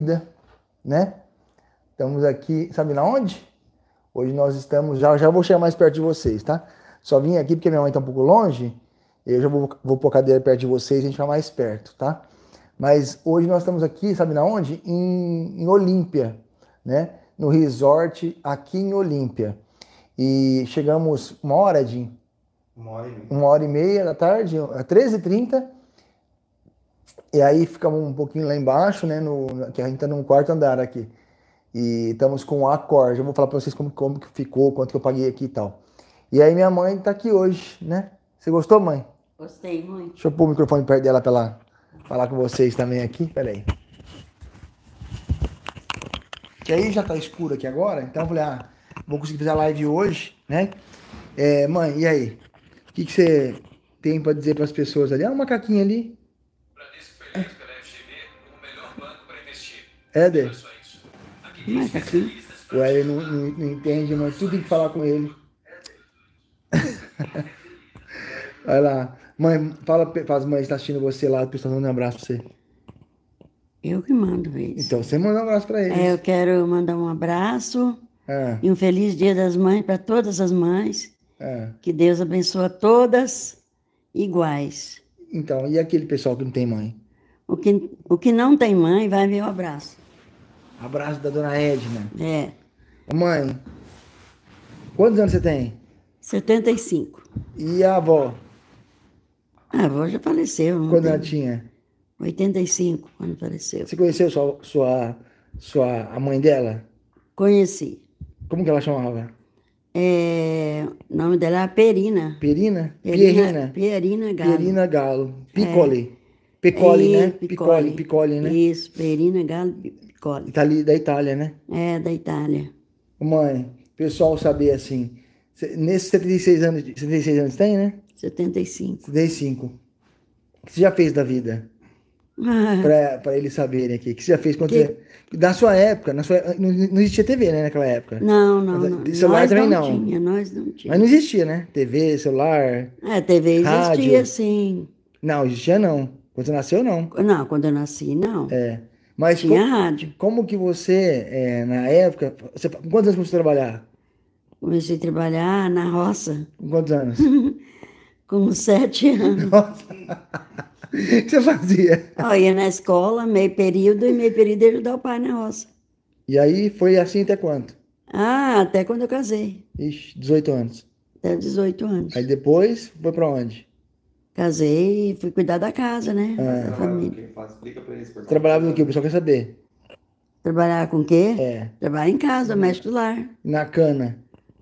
vida, né? Estamos aqui, sabe na onde? Hoje nós estamos, já, já vou chegar mais perto de vocês, tá? Só vim aqui porque minha mãe está um pouco longe, eu já vou, vou pôr a cadeira perto de vocês, a gente vai mais perto, tá? Mas hoje nós estamos aqui, sabe na onde? Em, em Olímpia, né? No resort aqui em Olímpia. E chegamos uma hora, de Uma hora e meia. Uma hora e meia da tarde, às 13h30, e aí ficamos um pouquinho lá embaixo, né? No, que a gente tá no quarto andar aqui. E estamos com a cor. Já vou falar para vocês como, como que ficou, quanto que eu paguei aqui e tal. E aí minha mãe tá aqui hoje, né? Você gostou, mãe? Gostei muito. Deixa eu pôr o microfone perto dela para ela falar com vocês também aqui. Pera aí. Que aí já tá escuro aqui agora, então eu falei, ah, vou conseguir fazer a live hoje, né? É, mãe, e aí? O que, que você tem para dizer para as pessoas ali? Ah, um macaquinho ali. Éder. O Éder não, não, não, entende, mas tudo tem que falar com ele. Vai lá. Mãe, fala para as mães que tá assistindo você lá, o pessoal mandando tá um abraço para você. Eu que mando isso. Então você manda um abraço para eles. É, eu quero mandar um abraço é. e um feliz dia das mães para todas as mães. É. Que Deus abençoe todas iguais. Então, e aquele pessoal que não tem mãe? O que, o que não tem mãe, vai ver o abraço. Abraço da dona Edna. É. Mãe, quantos anos você tem? 75. E a avó? A avó já faleceu. Quando tem... ela tinha? 85, quando faleceu. Você conheceu sua, sua, sua, a mãe dela? Conheci. Como que ela chamava? É, o nome dela era é Perina. Perina? Perina Pierina. Pierina Galo. Pierina Galo. É. Piccoli, né? Piccoli, Piccoli, né? Isso, Perina é Galo Piccoli. Itali, da Itália, né? É, da Itália. Mãe, pessoal saber assim, nesses 76 anos, 76 anos tem, né? 75. 75. O que você já fez da vida? Ah. Para eles saberem aqui. O que você já fez quando que... você... Da sua época, na sua... Não, não, existia TV, né, naquela época? Não, não. não. celular nós também não. Tinha, nós não tinha. Mas não existia, né? TV, celular. É, TV existia, rádio. sim. Não, existia não. Quando você nasceu, não. Não, quando eu nasci, não. É. Mas Tinha como, rádio. Como que você, é, na época, você, com quantos anos começou a trabalhar? Comecei a trabalhar na roça. Com quantos anos? com sete anos. Nossa. O que você fazia? Eu ia na escola, meio período, e meio período ia ajudar o pai na roça. E aí foi assim até quando? Ah, até quando eu casei. Ixi, 18 anos. Até 18 anos. Aí depois foi para onde? Casei, fui cuidar da casa, né? É. Da família. Explica pra eles. Por Trabalhava no que? O pessoal quer saber. Trabalhar com o quê? É. Trabalhar em casa, uhum. mestre do lar. Na cana.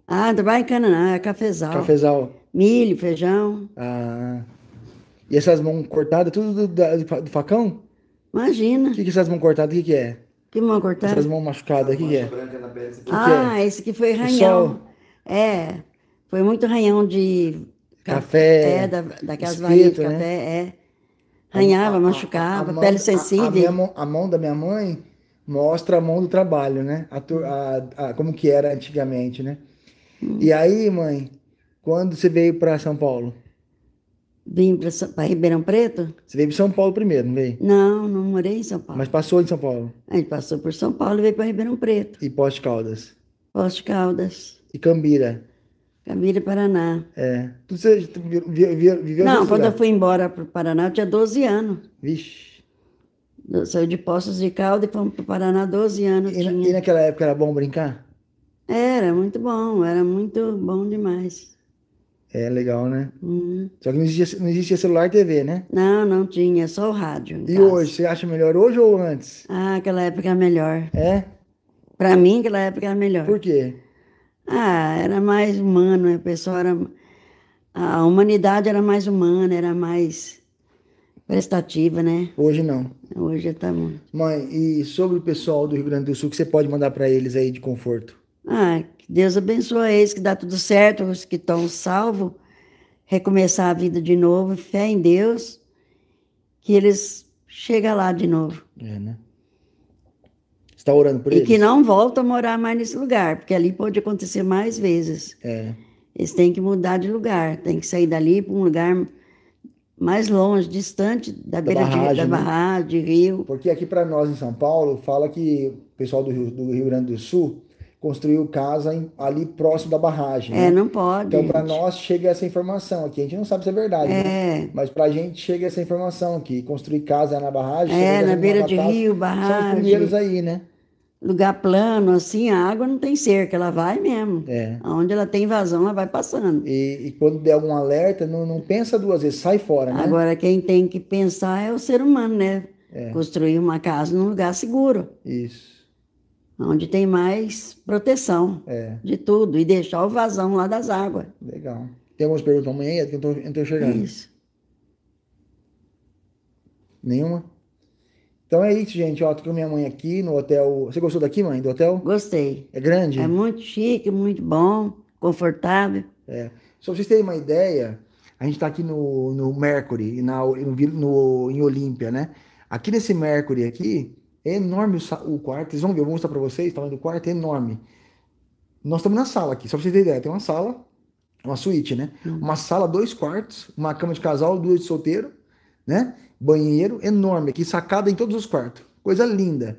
Ah, trabalhar em cana não, é cafezal. Cafezal. Milho, feijão. Ah. E essas mãos cortadas, tudo do, do, do facão? Imagina. O que, que essas mãos cortadas, o que, que é? Que mão cortada? Essas mãos machucadas, o que, que é? Pele, ah, que é? Ah, esse aqui foi ranhão. É, foi muito ranhão de Café. É, da, daquelas varinhas de né? café, né? é. Ranhava, machucava, a, a, pele mão, sensível. Mão, a, mão da minha mãe mostra a mão do trabalho, né? como que era antigamente, né? Hum. E aí, mãe, quando você veio para São Paulo? Vim para Ribeirão Preto? Você veio para São Paulo primeiro, não veio? Não, não morei em São Paulo. Mas passou em São Paulo? A gente passou por São Paulo e veio para Ribeirão Preto. E Poste Caldas? Poste Caldas. E Cambira? Camila Paraná. É. Tu, você viveu vi, Não, quando lugar. eu fui embora para o Paraná, eu tinha 12 anos. Vixe. Saiu saí de Poços de Calda e fomos para o Paraná 12 anos. E, tinha. e naquela época era bom brincar? Era, muito bom. Era muito bom demais. É legal, né? Uhum. Só que não existia, não existia celular e TV, né? Não, não tinha, só o rádio. E hoje, você acha melhor hoje ou antes? Ah, aquela época é melhor. É? Para mim, aquela época era é melhor. Por quê? Ah, era mais humano, a né, pessoa era. A humanidade era mais humana, era mais prestativa, né? Hoje não. Hoje está muito. Mãe, e sobre o pessoal do Rio Grande do Sul, que você pode mandar para eles aí de conforto? Ah, que Deus abençoe eles, que dá tudo certo, os que estão salvos, recomeçar a vida de novo, fé em Deus, que eles chegam lá de novo. É, né? está orando por e eles? E que não voltam a morar mais nesse lugar, porque ali pode acontecer mais vezes. É. Eles têm que mudar de lugar, têm que sair dali para um lugar mais longe, distante da, da beira barragem, de, da né? barragem, de rio. Porque aqui para nós em São Paulo, fala que o pessoal do Rio, do Rio Grande do Sul construiu casa em, ali próximo da barragem. É, né? não pode. Então para nós chega essa informação aqui, a gente não sabe se é verdade, né? é. Né? mas para a gente chega essa informação que construir casa na barragem. É, na beira de rio, barragem. São os primeiros aí, né? lugar plano, assim, a água não tem cerca, ela vai mesmo. É. Onde ela tem vazão, ela vai passando. E, e quando der algum alerta, não, não, pensa duas vezes, sai fora, né? Agora, quem tem que pensar é o ser humano, né? É. Construir uma casa num lugar seguro. Isso. Onde tem mais proteção é. de tudo e deixar o vazão lá das águas. Legal. Tem algumas perguntas amanhã? que tô, eu estou chegando. Isso. Nenhuma? Então é isso, gente. Ó, tô com minha mãe aqui no hotel. Você gostou daqui, mãe, do hotel? Gostei. É grande? É muito chique, muito bom, confortável. É. Só pra vocês terem uma ideia, a gente tá aqui no, no Mercury, na, no, no, em Olímpia, né? Aqui nesse Mercury aqui, é enorme o, o quarto. Vocês vão ver, eu vou mostrar pra vocês, tamanho do quarto, é enorme. Nós estamos na sala aqui, só pra vocês terem ideia. Tem uma sala, uma suíte, né? Hum. Uma sala, dois quartos, uma cama de casal, duas de solteiro né? Banheiro enorme aqui, sacada em todos os quartos. Coisa linda.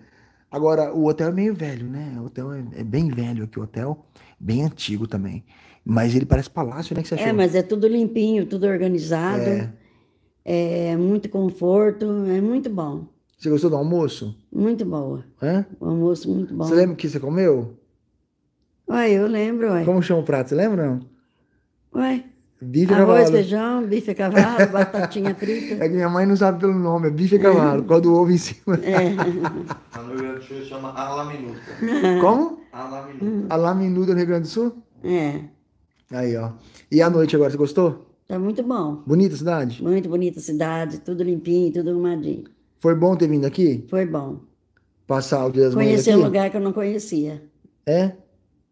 Agora, o hotel é meio velho, né? O hotel é, é bem velho aqui, o hotel, bem antigo também. Mas ele parece palácio, né? Que você é, achou? É, mas é tudo limpinho, tudo organizado. É. é muito conforto, é muito bom. Você gostou do almoço? Muito boa. É? Um almoço muito bom. Você lembra o que você comeu? Ué, eu lembro, ué. Como chama o prato, você lembra não? Ué, Bife Arroz, cavalo. feijão, bife a cavalo, batatinha frita. É que minha mãe não sabe pelo nome, é bife a cavalo, por é. o do ovo em cima. É. no Rio Grande do Sul chama alaminuta. Como? Alaminuta. Alaminuta no Rio Grande do Sul? É. Aí, ó. E a noite agora, você gostou? Tá muito bom. Bonita a cidade? Muito bonita a cidade, tudo limpinho, tudo arrumadinho. Foi bom ter vindo aqui? Foi bom. Passar o dia das Conhecer um lugar que eu não conhecia. É?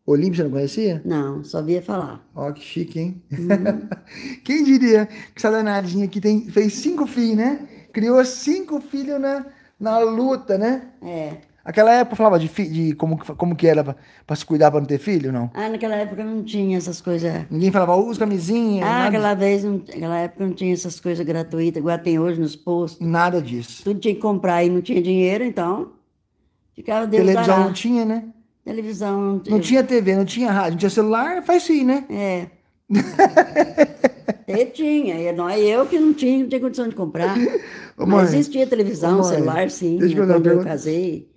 Olímpio você não conhecia? Não, só via falar. Ó, que chique, hein? Uhum. Quem diria que essa danadinha aqui tem, fez cinco filhos, né? Criou cinco filhos na, na luta, né? É. Aquela época falava de, fi, de como, como que era para se cuidar para não ter filho, não? Ah, naquela época não tinha essas coisas. Ninguém falava, usa camisinha. Ah, aquela vez, naquela época não tinha essas coisas gratuitas, igual tem hoje nos postos. Nada disso. Tudo tinha que comprar e não tinha dinheiro, então ficava Deus Televisão não tinha, né? televisão. Não eu... tinha TV, não tinha rádio, não tinha celular, faz sim, né? É. Ele é, tinha, e é, não, é eu que não tinha, não tinha condição de comprar. Ô, mãe, Mas existia televisão, ô, celular, sim. Deixa eu, né, quando eu casei.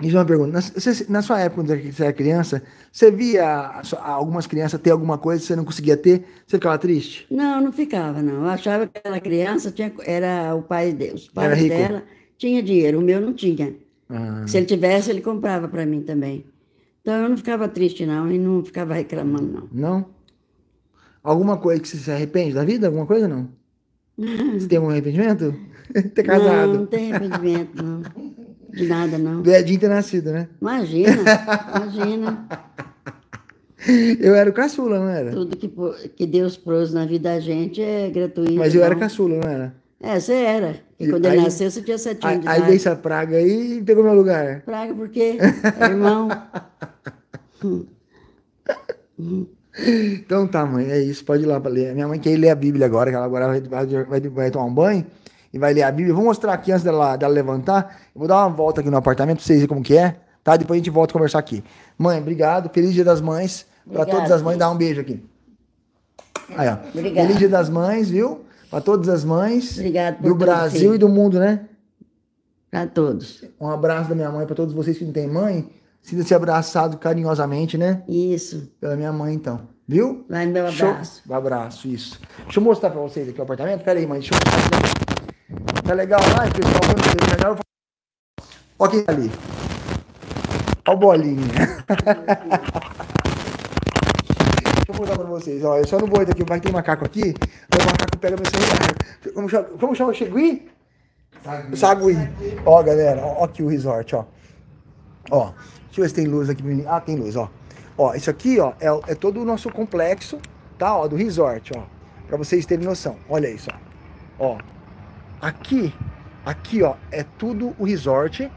Deixa eu uma pergunta. Na, você, na sua época, quando você era criança, você via algumas crianças ter alguma coisa que você não conseguia ter? Você ficava triste? Não, não ficava, não. Eu achava que aquela criança tinha, era o pai deus. Os pais dela tinha dinheiro, o meu não tinha. Ah. Se ele tivesse, ele comprava para mim também. Então eu não ficava triste, não, e não ficava reclamando, não. Não? Alguma coisa que você se arrepende da vida? Alguma coisa, não? Você tem algum arrependimento? Ter casado? Não, não tem arrependimento, não. De nada, não. É de ter nascido, né? Imagina, imagina. Eu era o caçula, não era? Tudo que, que Deus pôs na vida da gente é gratuito. Mas eu não. era caçula, não era? É, você era. E quando aí, ele nasceu, você tinha sete anos. Aí, aí veio essa praga aí e pegou meu lugar. Praga por quê? É irmão. Então tá, mãe, é isso. Pode ir lá para ler. Minha mãe quer ler a Bíblia agora, que ela agora vai, vai, vai, tomar um banho e vai ler a Bíblia. vou mostrar aqui antes dela, dela levantar. Eu vou dar uma volta aqui no apartamento pra vocês verem como que é, tá? Depois a gente volta a conversar aqui. Mãe, obrigado. Feliz Dia das Mães. Para todas as mães, dá um beijo aqui. Aí, ó. Obrigado. Feliz Dia das Mães, viu? Para todas as mães Obrigado do Brasil e do mundo, né? Para todos. Um abraço da minha mãe para todos vocês que não têm mãe Sinta-se abraçado carinhosamente, né? Isso. Pela minha mãe, então. Viu? Vai meu abraço. Show. Abraço, isso. Deixa eu mostrar pra vocês aqui o apartamento. Pera aí, mãe. Deixa eu mostrar. Tá legal lá, né, pessoal? Quando melhor, eu Ó quem tá ali. Ó o bolinho. Deixa eu mostrar pra vocês. Olha, eu só não vou daqui. Vai ter macaco aqui. o macaco pega meu celular. Como chama? Como Chegui? Sagui. Sagui. Ó, galera. Ó aqui o resort, ó. Ó. Deixa eu ver se tem luz aqui. Ah, tem luz, ó. Ó, isso aqui, ó, é, é todo o nosso complexo, tá? Ó, do resort, ó. Pra vocês terem noção. Olha isso, ó. Ó. Aqui, aqui, ó, é tudo o resort.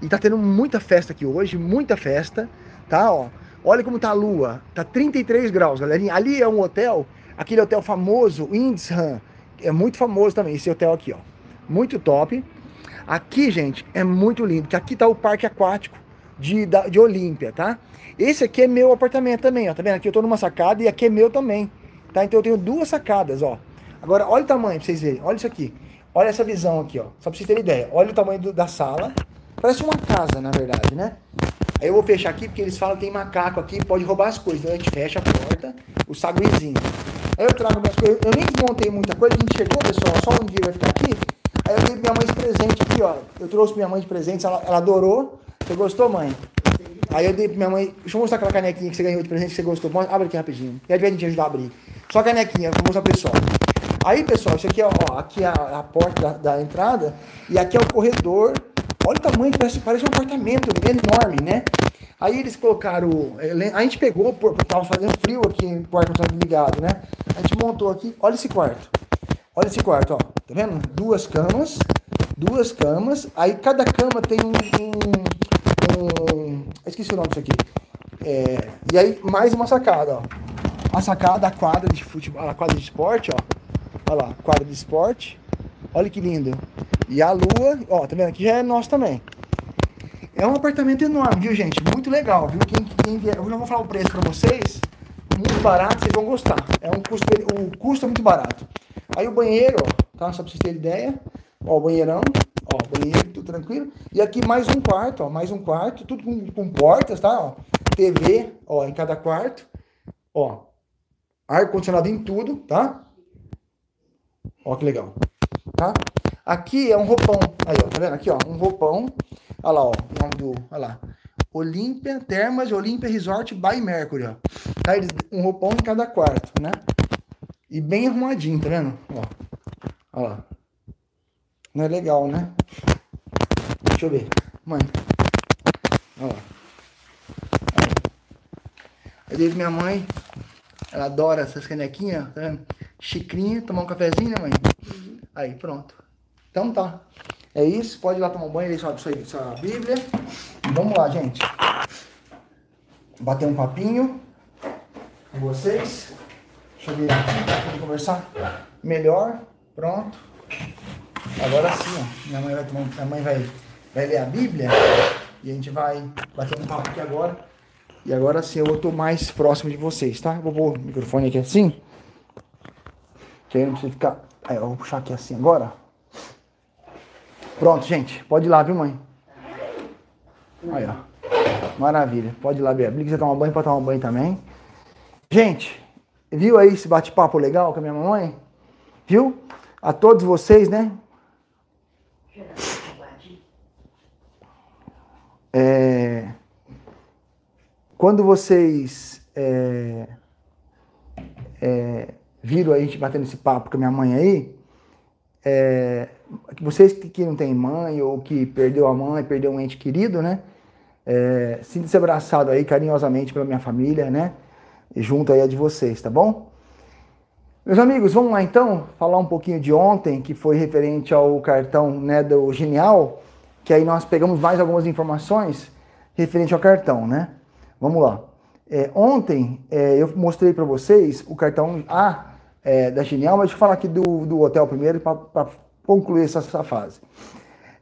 E tá tendo muita festa aqui hoje, muita festa, tá? Ó. Olha como tá a lua. Tá 33 graus, galerinha. Ali é um hotel, aquele hotel famoso, Windsham. É muito famoso também esse hotel aqui, ó. Muito top. Aqui, gente, é muito lindo, que aqui tá o parque aquático de, da, de Olímpia, tá? Esse aqui é meu apartamento também, ó. Tá vendo? Aqui eu tô numa sacada e aqui é meu também, tá? Então eu tenho duas sacadas, ó. Agora, olha o tamanho pra vocês verem. Olha isso aqui. Olha essa visão aqui, ó. Só pra vocês terem ideia. Olha o tamanho do, da sala. Parece uma casa, na verdade, né? Aí eu vou fechar aqui porque eles falam que tem macaco aqui, pode roubar as coisas. Então a gente fecha a porta, o saguizinho. Aí eu trago minhas coisas. Eu nem desmontei muita coisa, a gente chegou, pessoal, só um dia vai ficar aqui. Aí eu dei minha mãe de presente aqui, ó. Eu trouxe minha mãe de presente, ela, ela adorou. Você gostou, mãe? Aí eu dei pra minha mãe, deixa eu mostrar aquela canequinha que você ganhou de presente que você gostou. Mostra, abre aqui rapidinho. E aí a gente ajudar a abrir. Só a canequinha, vou mostrar pro pessoal. Aí, pessoal, isso aqui é, ó, aqui é a, a porta da, da, entrada e aqui é o corredor. Olha o tamanho, parece, parece um apartamento é enorme, né? Aí eles colocaram. É, a gente pegou, porque tava fazendo frio aqui com quarto não condicionado ligado, né? A gente montou aqui, olha esse quarto. Olha esse quarto, ó. Tá vendo? Duas camas, duas camas. Aí cada cama tem um. um, um esqueci o nome disso aqui. É, e aí mais uma sacada, ó. A sacada, a quadra de futebol, a quadra de esporte, ó. Olha lá, quadra de esporte. Olha que lindo. E a lua, ó, tá vendo? Aqui já é nosso também. É um apartamento enorme, viu, gente? Muito legal, viu? Quem, quem vier, eu já vou falar o preço pra vocês. Muito barato, vocês vão gostar. É um custo, o custo é muito barato. Aí o banheiro, ó, tá? Só pra vocês terem ideia. Ó, o banheirão, ó, banheiro, tudo tranquilo. E aqui mais um quarto, ó, mais um quarto, tudo com, com portas, tá? Ó, TV, ó, em cada quarto. Ó, ar-condicionado em tudo, tá? Ó, que legal, tá? Aqui é um roupão, aí, ó, tá vendo? Aqui, ó, um roupão. Olha lá, ó, o nome do, olha lá. Olímpia Termas Olímpia Resort by Mercury, ó. Tá, eles, um roupão em cada quarto, né? E bem arrumadinho, tá vendo? Ó. Ó lá. Não é legal, né? Deixa eu ver. Mãe. Ó lá. minha mãe, ela adora essas canequinhas, tá vendo? Xicrinha, tomar um cafezinho, né, mãe? Uhum. Aí, pronto. Então tá. É isso, pode ir lá tomar um banho, deixar sua, sua Bíblia. Vamos lá, gente. Bater um papinho com vocês. Deixa eu ver aqui pra poder conversar. Melhor. Pronto. Agora sim, ó. Minha mãe vai tomar, minha mãe vai, vai ler a Bíblia e a gente vai bater um papo aqui agora. E agora sim eu tô mais próximo de vocês, tá? Vou pôr o microfone aqui assim. Que aí não precisa ficar. Aí, eu vou puxar aqui assim agora. Pronto, gente. Pode ir lá, viu, mãe? Aí, ó. Maravilha. Pode ir lá, Bia. Bíblia quiser tomar banho, pode tomar banho também. Gente, Viu aí esse bate-papo legal com a minha mamãe? Viu? A todos vocês, né? É, quando vocês é, é, viram a gente batendo esse papo com a minha mãe aí, é, vocês que não têm mãe ou que perdeu a mãe, perdeu um ente querido, né? É, Sinta-se abraçado aí carinhosamente pela minha família, né? junto aí a de vocês, tá bom? Meus amigos, vamos lá então falar um pouquinho de ontem, que foi referente ao cartão né, do Genial, que aí nós pegamos mais algumas informações referente ao cartão, né? Vamos lá. É, ontem é, eu mostrei para vocês o cartão A ah, é, da Genial, mas deixa eu falar aqui do, do hotel primeiro para concluir essa, essa fase.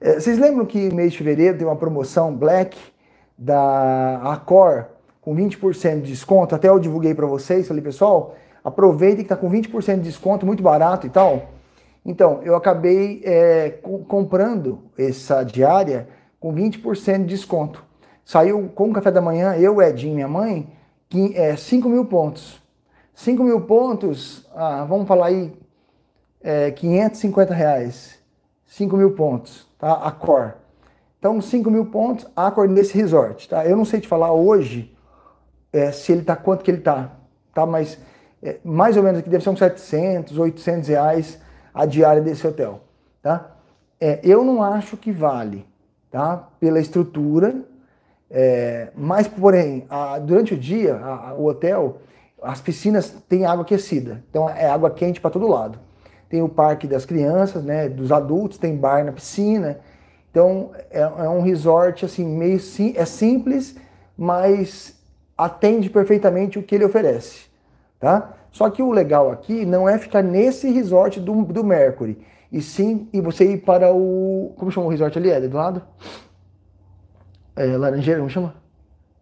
É, vocês lembram que mês de fevereiro tem uma promoção Black da Accor com 20% de desconto. Até eu divulguei para vocês, falei, pessoal, aproveitem que tá com 20% de desconto, muito barato e tal. Então, eu acabei é, comprando essa diária com 20% de desconto. Saiu com o café da manhã, eu, Edinho e minha mãe, que, é, 5 mil pontos. 5 mil pontos, ah, vamos falar aí, é, 550 reais. 5 mil pontos, tá? A cor. Então, 5 mil pontos, a cor nesse resort, tá? Eu não sei te falar hoje é, se ele está quanto que ele está, tá? tá mas é, mais ou menos aqui deve ser uns 700, 800 reais a diária desse hotel, tá? É, eu não acho que vale, tá? Pela estrutura, é, mas porém, a, durante o dia, a, a, o hotel, as piscinas têm água aquecida, então é água quente para todo lado. Tem o parque das crianças, né? Dos adultos, tem bar na piscina. Então é, é um resort assim meio sim, é simples, mas atende perfeitamente o que ele oferece, tá? Só que o legal aqui não é ficar nesse resort do, do Mercury, e sim e você ir para o como chama o resort ali, é do lado? É, laranjeira, como chama?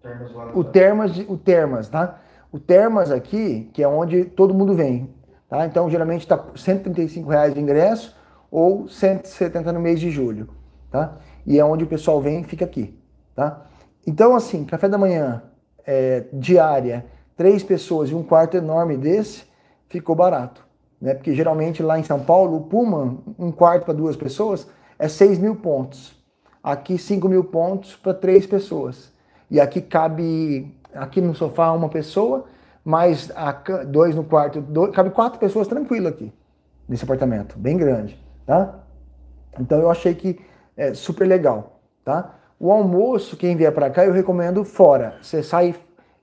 Termas, o Termas, o Termas, tá? O Termas aqui, que é onde todo mundo vem, tá? Então geralmente tá 135 reais de ingresso ou 170 no mês de julho, tá? E é onde o pessoal vem e fica aqui, tá? Então assim, café da manhã, é, diária, três pessoas e um quarto enorme desse, ficou barato. Né? Porque geralmente lá em São Paulo, o Puma, um quarto para duas pessoas, é 6 mil pontos. Aqui, 5 mil pontos para três pessoas. E aqui cabe, aqui no sofá, uma pessoa, mais a, dois no quarto, dois, cabe quatro pessoas tranquilo aqui, nesse apartamento, bem grande, tá? Então eu achei que é super legal, tá? O almoço, quem vier para cá, eu recomendo fora. Você sai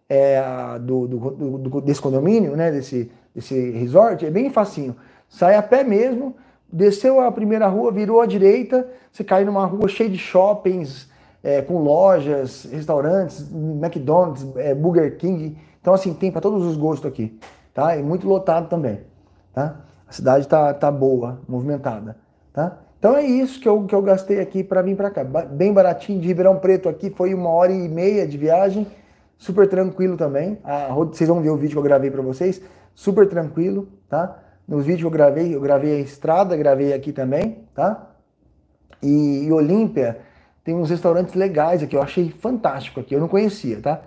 é, do, do, do, desse condomínio, né, desse, desse resort, é bem facinho. Sai a pé mesmo, desceu a primeira rua, virou à direita, você cai numa rua cheia de shoppings, é, com lojas, restaurantes, McDonald's, é, Burger King. Então, assim, tem para todos os gostos aqui, tá? E muito lotado também, tá? A cidade tá, tá boa, movimentada, tá? Então é isso que eu, que eu gastei aqui para vir para cá. Bem baratinho, de Ribeirão Preto aqui, foi uma hora e meia de viagem, super tranquilo também. A, vocês vão ver o vídeo que eu gravei para vocês, super tranquilo, tá? Nos vídeos que eu gravei, eu gravei a estrada, gravei aqui também, tá? E, e Olímpia tem uns restaurantes legais aqui, eu achei fantástico aqui, eu não conhecia, tá?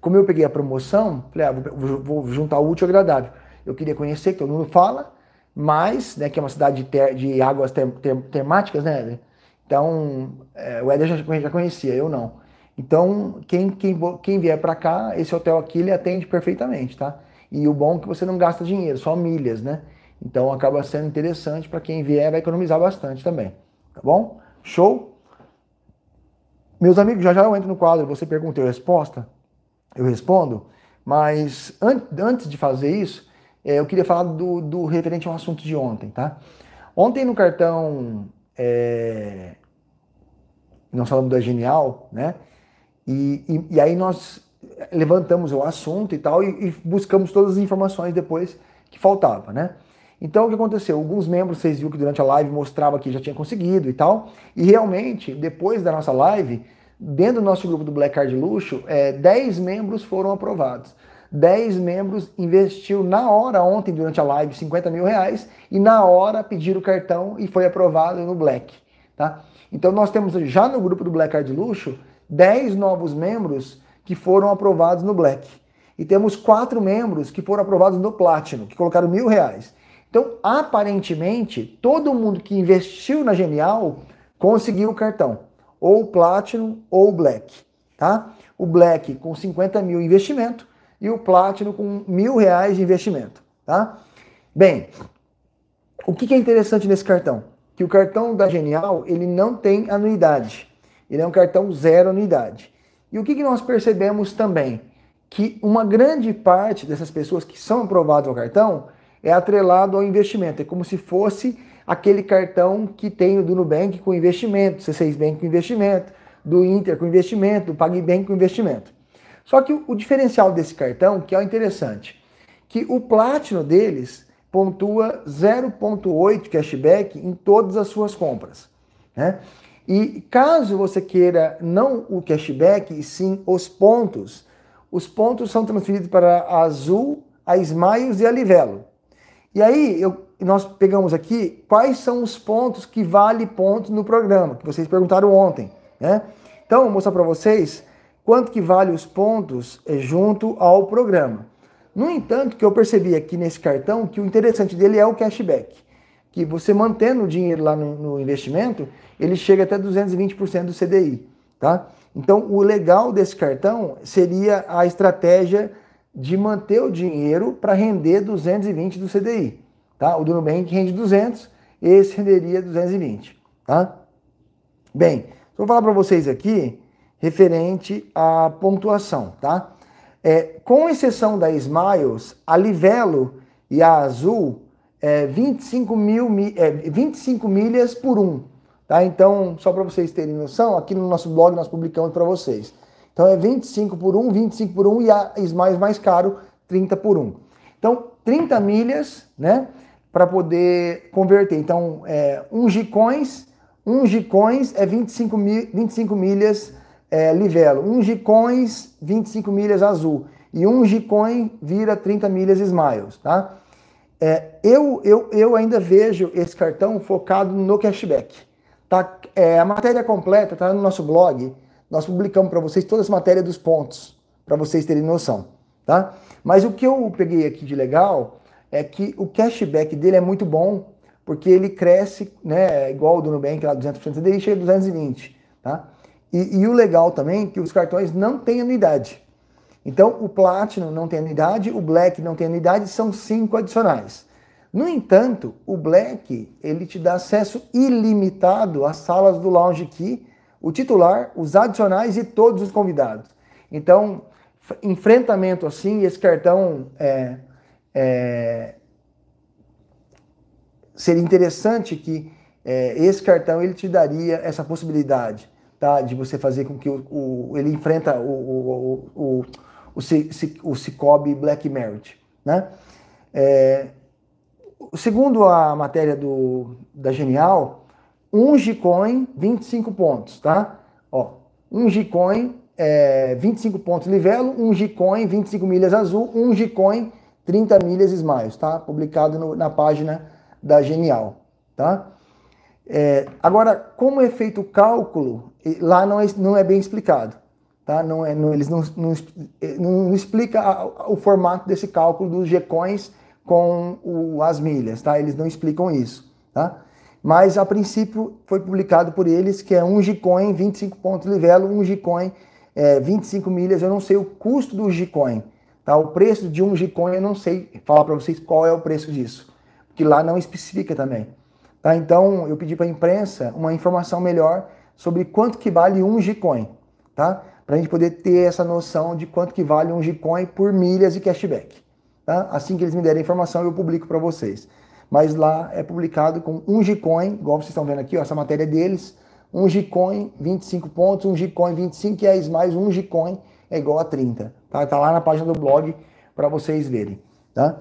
Como eu peguei a promoção, falei, ah, vou, vou juntar o útil agradável. Eu queria conhecer, que todo mundo fala, mas, né, que é uma cidade de, ter, de águas ter, ter, temáticas, né? Então, é, o Éder já, já conhecia, eu não. Então, quem, quem, quem vier para cá, esse hotel aqui, ele atende perfeitamente, tá? E o bom é que você não gasta dinheiro, só milhas, né? Então, acaba sendo interessante para quem vier, vai economizar bastante também, tá bom? Show? Meus amigos, já já eu entro no quadro, você pergunta, eu resposta? Eu respondo, mas an antes de fazer isso, é, eu queria falar do, do, referente ao assunto de ontem, tá? Ontem no cartão é, nós falamos da Genial, né? E, e, e, aí nós levantamos o assunto e tal e, e buscamos todas as informações depois que faltava, né? Então o que aconteceu? Alguns membros, vocês viram que durante a live mostrava que já tinha conseguido e tal. E realmente, depois da nossa live, dentro do nosso grupo do Black Card Luxo, é, 10 membros foram aprovados. 10 membros investiu na hora ontem, durante a live, 50 mil reais, e na hora pediram o cartão e foi aprovado no Black. Tá? Então nós temos já no grupo do Black Card Luxo 10 novos membros que foram aprovados no Black. E temos quatro membros que foram aprovados no Platinum, que colocaram mil reais. Então, aparentemente, todo mundo que investiu na Genial conseguiu o cartão. Ou Platinum ou Black. Tá? O Black com 50 mil investimento e o Platinum com mil reais de investimento, tá? Bem, o que é interessante nesse cartão? Que o cartão da Genial, ele não tem anuidade. Ele é um cartão zero anuidade. E o que nós percebemos também? Que uma grande parte dessas pessoas que são aprovadas ao cartão é atrelado ao investimento. É como se fosse aquele cartão que tem o do Nubank com investimento, C6 Bank com investimento, do Inter com investimento, do PagBank com investimento. Só que o diferencial desse cartão, que é o interessante, que o Platinum deles pontua 0,8 cashback em todas as suas compras. Né? E caso você queira não o cashback, e sim os pontos, os pontos são transferidos para a Azul, a Smiles e a Livelo. E aí eu, nós pegamos aqui quais são os pontos que vale pontos no programa, que vocês perguntaram ontem. Né? Então, vou mostrar para vocês quanto que vale os pontos eh, junto ao programa. No entanto, que eu percebi aqui nesse cartão que o interessante dele é o cashback, que você mantendo o dinheiro lá no, no investimento, ele chega até 220% do CDI, tá? Então, o legal desse cartão seria a estratégia de manter o dinheiro para render 220 do CDI, tá? O do Nubank rende 200, esse renderia 220, tá? Bem, então, vou falar para vocês aqui referente à pontuação, tá? É, com exceção da Smiles, a Livelo e a Azul é 25, mil, é, 25 milhas por um, tá? Então, só para vocês terem noção, aqui no nosso blog nós publicamos para vocês. Então é 25 por um, 25 por um e a Smiles mais caro, 30 por um. Então, 30 milhas, né? Para poder converter. Então, é, um Gcoins, um Gcoins é 25, mil, 25 milhas é, Livelo. Um Gicões, 25 milhas azul. E um Gicões vira 30 milhas Smiles, tá? É, eu, eu, eu ainda vejo esse cartão focado no cashback. Tá? É, a matéria completa está no nosso blog. Nós publicamos para vocês toda essa matéria dos pontos, para vocês terem noção. Tá? Mas o que eu peguei aqui de legal é que o cashback dele é muito bom, porque ele cresce, né, igual o do Nubank, lá 200%, ele chega a 220, tá? E, e o legal também é que os cartões não têm anuidade. Então, o Platinum não tem anuidade, o Black não tem anuidade, são cinco adicionais. No entanto, o Black ele te dá acesso ilimitado às salas do Lounge Key, o titular, os adicionais e todos os convidados. Então, enfrentamento assim, esse cartão é, é, seria interessante que é, esse cartão ele te daria essa possibilidade tá? de você fazer com que o, o ele enfrenta o, o, o, o, o, o Cicobi Black Merit. Né? É, segundo a matéria do, da Genial, um G Coin 25 pontos, tá? Ó, um G é, 25 pontos Livelo, um G Coin 25 milhas Azul, um G Coin 30 milhas Smiles, tá? Publicado no, na página da Genial, tá? É, agora, como é feito o cálculo, lá não é, não é bem explicado. Tá? Não é, não, eles não, não, não o formato desse cálculo dos G-Coins com o, as milhas. Tá? Eles não explicam isso. Tá? Mas, a princípio, foi publicado por eles que é um G-Coin, 25 pontos livelo, um G-Coin, é, 25 milhas. Eu não sei o custo do G-Coin. Tá? O preço de um G-Coin, eu não sei falar para vocês qual é o preço disso. Porque lá não especifica também. Tá? Então, eu pedi para a imprensa uma informação melhor sobre quanto que vale um Gcoin, tá? Para a gente poder ter essa noção de quanto que vale um Gcoin por milhas e cashback. Tá? Assim que eles me derem a informação, eu publico para vocês. Mas lá é publicado com um Gcoin, igual vocês estão vendo aqui, ó, essa matéria é deles, um Gcoin 25 pontos, um Gcoin 25 reais mais um Gcoin é igual a 30. Tá, tá lá na página do blog para vocês verem. Tá?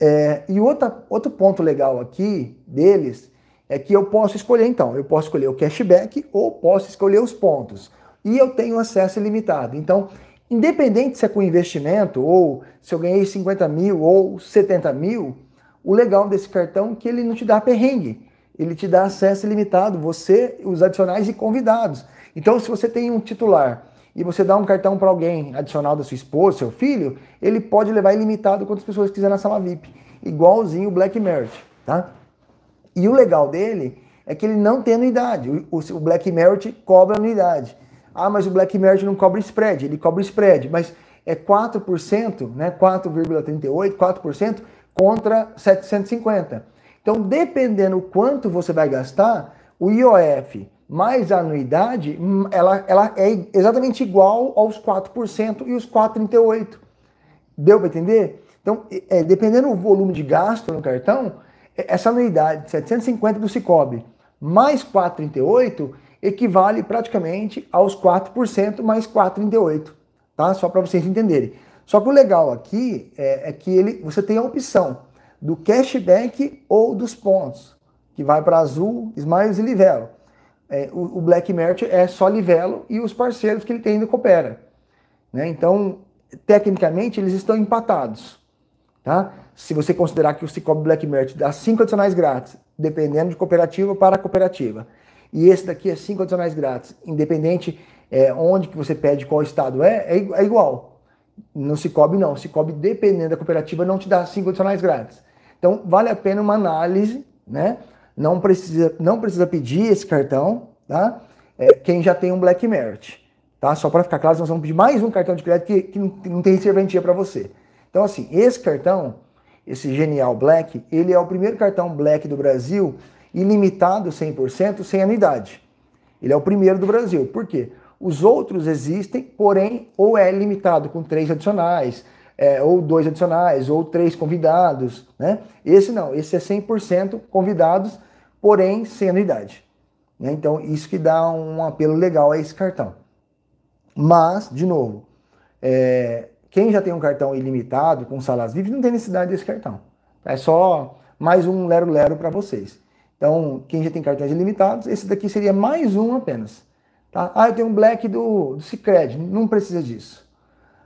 É, e outra, outro ponto legal aqui deles é que eu posso escolher então, eu posso escolher o cashback ou posso escolher os pontos. E eu tenho acesso ilimitado. Então, independente se é com investimento ou se eu ganhei 50 mil ou 70 mil, o legal desse cartão é que ele não te dá perrengue. Ele te dá acesso ilimitado, você, os adicionais e convidados. Então, se você tem um titular e você dá um cartão para alguém adicional da sua esposa, seu filho, ele pode levar ilimitado quantas pessoas quiser na sala VIP. Igualzinho o Black Merit, tá? E o legal dele é que ele não tem anuidade. O, o, o Black Merit cobra anuidade. Ah, mas o Black Merit não cobra spread, ele cobra spread, mas é 4%, né? 4,38, 4% contra 750. Então, dependendo quanto você vai gastar, o IOF mais a anuidade, hum, ela, ela é exatamente igual aos 4% e os 4,38. Deu para entender? Então, é, é, dependendo do volume de gasto no cartão, é, essa anuidade de 750 do Cicobi mais 4,38 equivale praticamente aos 4% mais 4,38, tá? Só para vocês entenderem. Só que o legal aqui é, é, que ele, você tem a opção do cashback ou dos pontos, que vai para Azul, Smiles e Livelo. É, o, o, Black Merch é só Livelo e os parceiros que ele tem no Coopera. Né? Então, tecnicamente, eles estão empatados. Tá? se você considerar que o Cicobi Black Merit dá cinco adicionais grátis, dependendo de cooperativa para cooperativa. E esse daqui é cinco adicionais grátis, independente é, onde que você pede, qual estado é, é, é igual. No Cicobi não, o Cicobi dependendo da cooperativa não te dá cinco adicionais grátis. Então vale a pena uma análise, né? Não precisa, não precisa pedir esse cartão, tá? É, quem já tem um Black Merit, tá? Só para ficar claro, nós vamos pedir mais um cartão de crédito que, que não tem serventia para você. Então assim, esse cartão esse genial Black, ele é o primeiro cartão Black do Brasil ilimitado 100% sem anuidade. Ele é o primeiro do Brasil. Por quê? Os outros existem, porém, ou é limitado com três adicionais, é, ou dois adicionais, ou três convidados, né? Esse não, esse é 100% convidados, porém sem anuidade. Né? Então, isso que dá um apelo legal a esse cartão. Mas, de novo, é, quem já tem um cartão ilimitado com salas VIPs não tem necessidade desse cartão. É só mais um lero-lero para vocês. Então, quem já tem cartões ilimitados, esse daqui seria mais um apenas. Tá? Ah, eu tenho um black do, do Cicred, não precisa disso.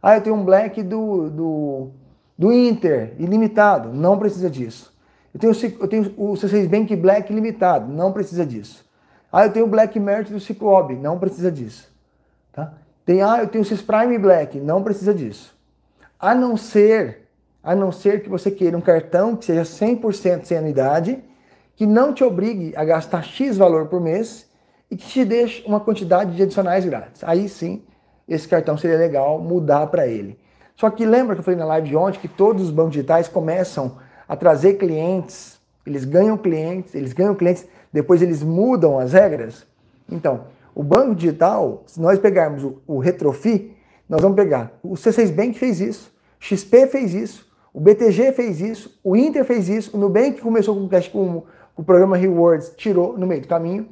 Ah, eu tenho um black do, do, do Inter, ilimitado, não precisa disso. Eu tenho, eu tenho o C6 Bank Black ilimitado, não precisa disso. Ah, eu tenho o Black Merch do Ciclob, não precisa disso. Tá? Tem, ah, eu tenho o Cis Prime Black, não precisa disso a não ser a não ser que você queira um cartão que seja 100% sem anuidade, que não te obrigue a gastar X valor por mês e que te deixe uma quantidade de adicionais grátis. Aí sim, esse cartão seria legal mudar para ele. Só que lembra que eu falei na live de ontem que todos os bancos digitais começam a trazer clientes, eles ganham clientes, eles ganham clientes, depois eles mudam as regras? Então, o banco digital, se nós pegarmos o, o retrofi, nós vamos pegar. O C6 Bank fez isso, XP fez isso, o BTG fez isso, o Inter fez isso, o Nubank começou com o, cash, com o programa Rewards, tirou no meio do caminho.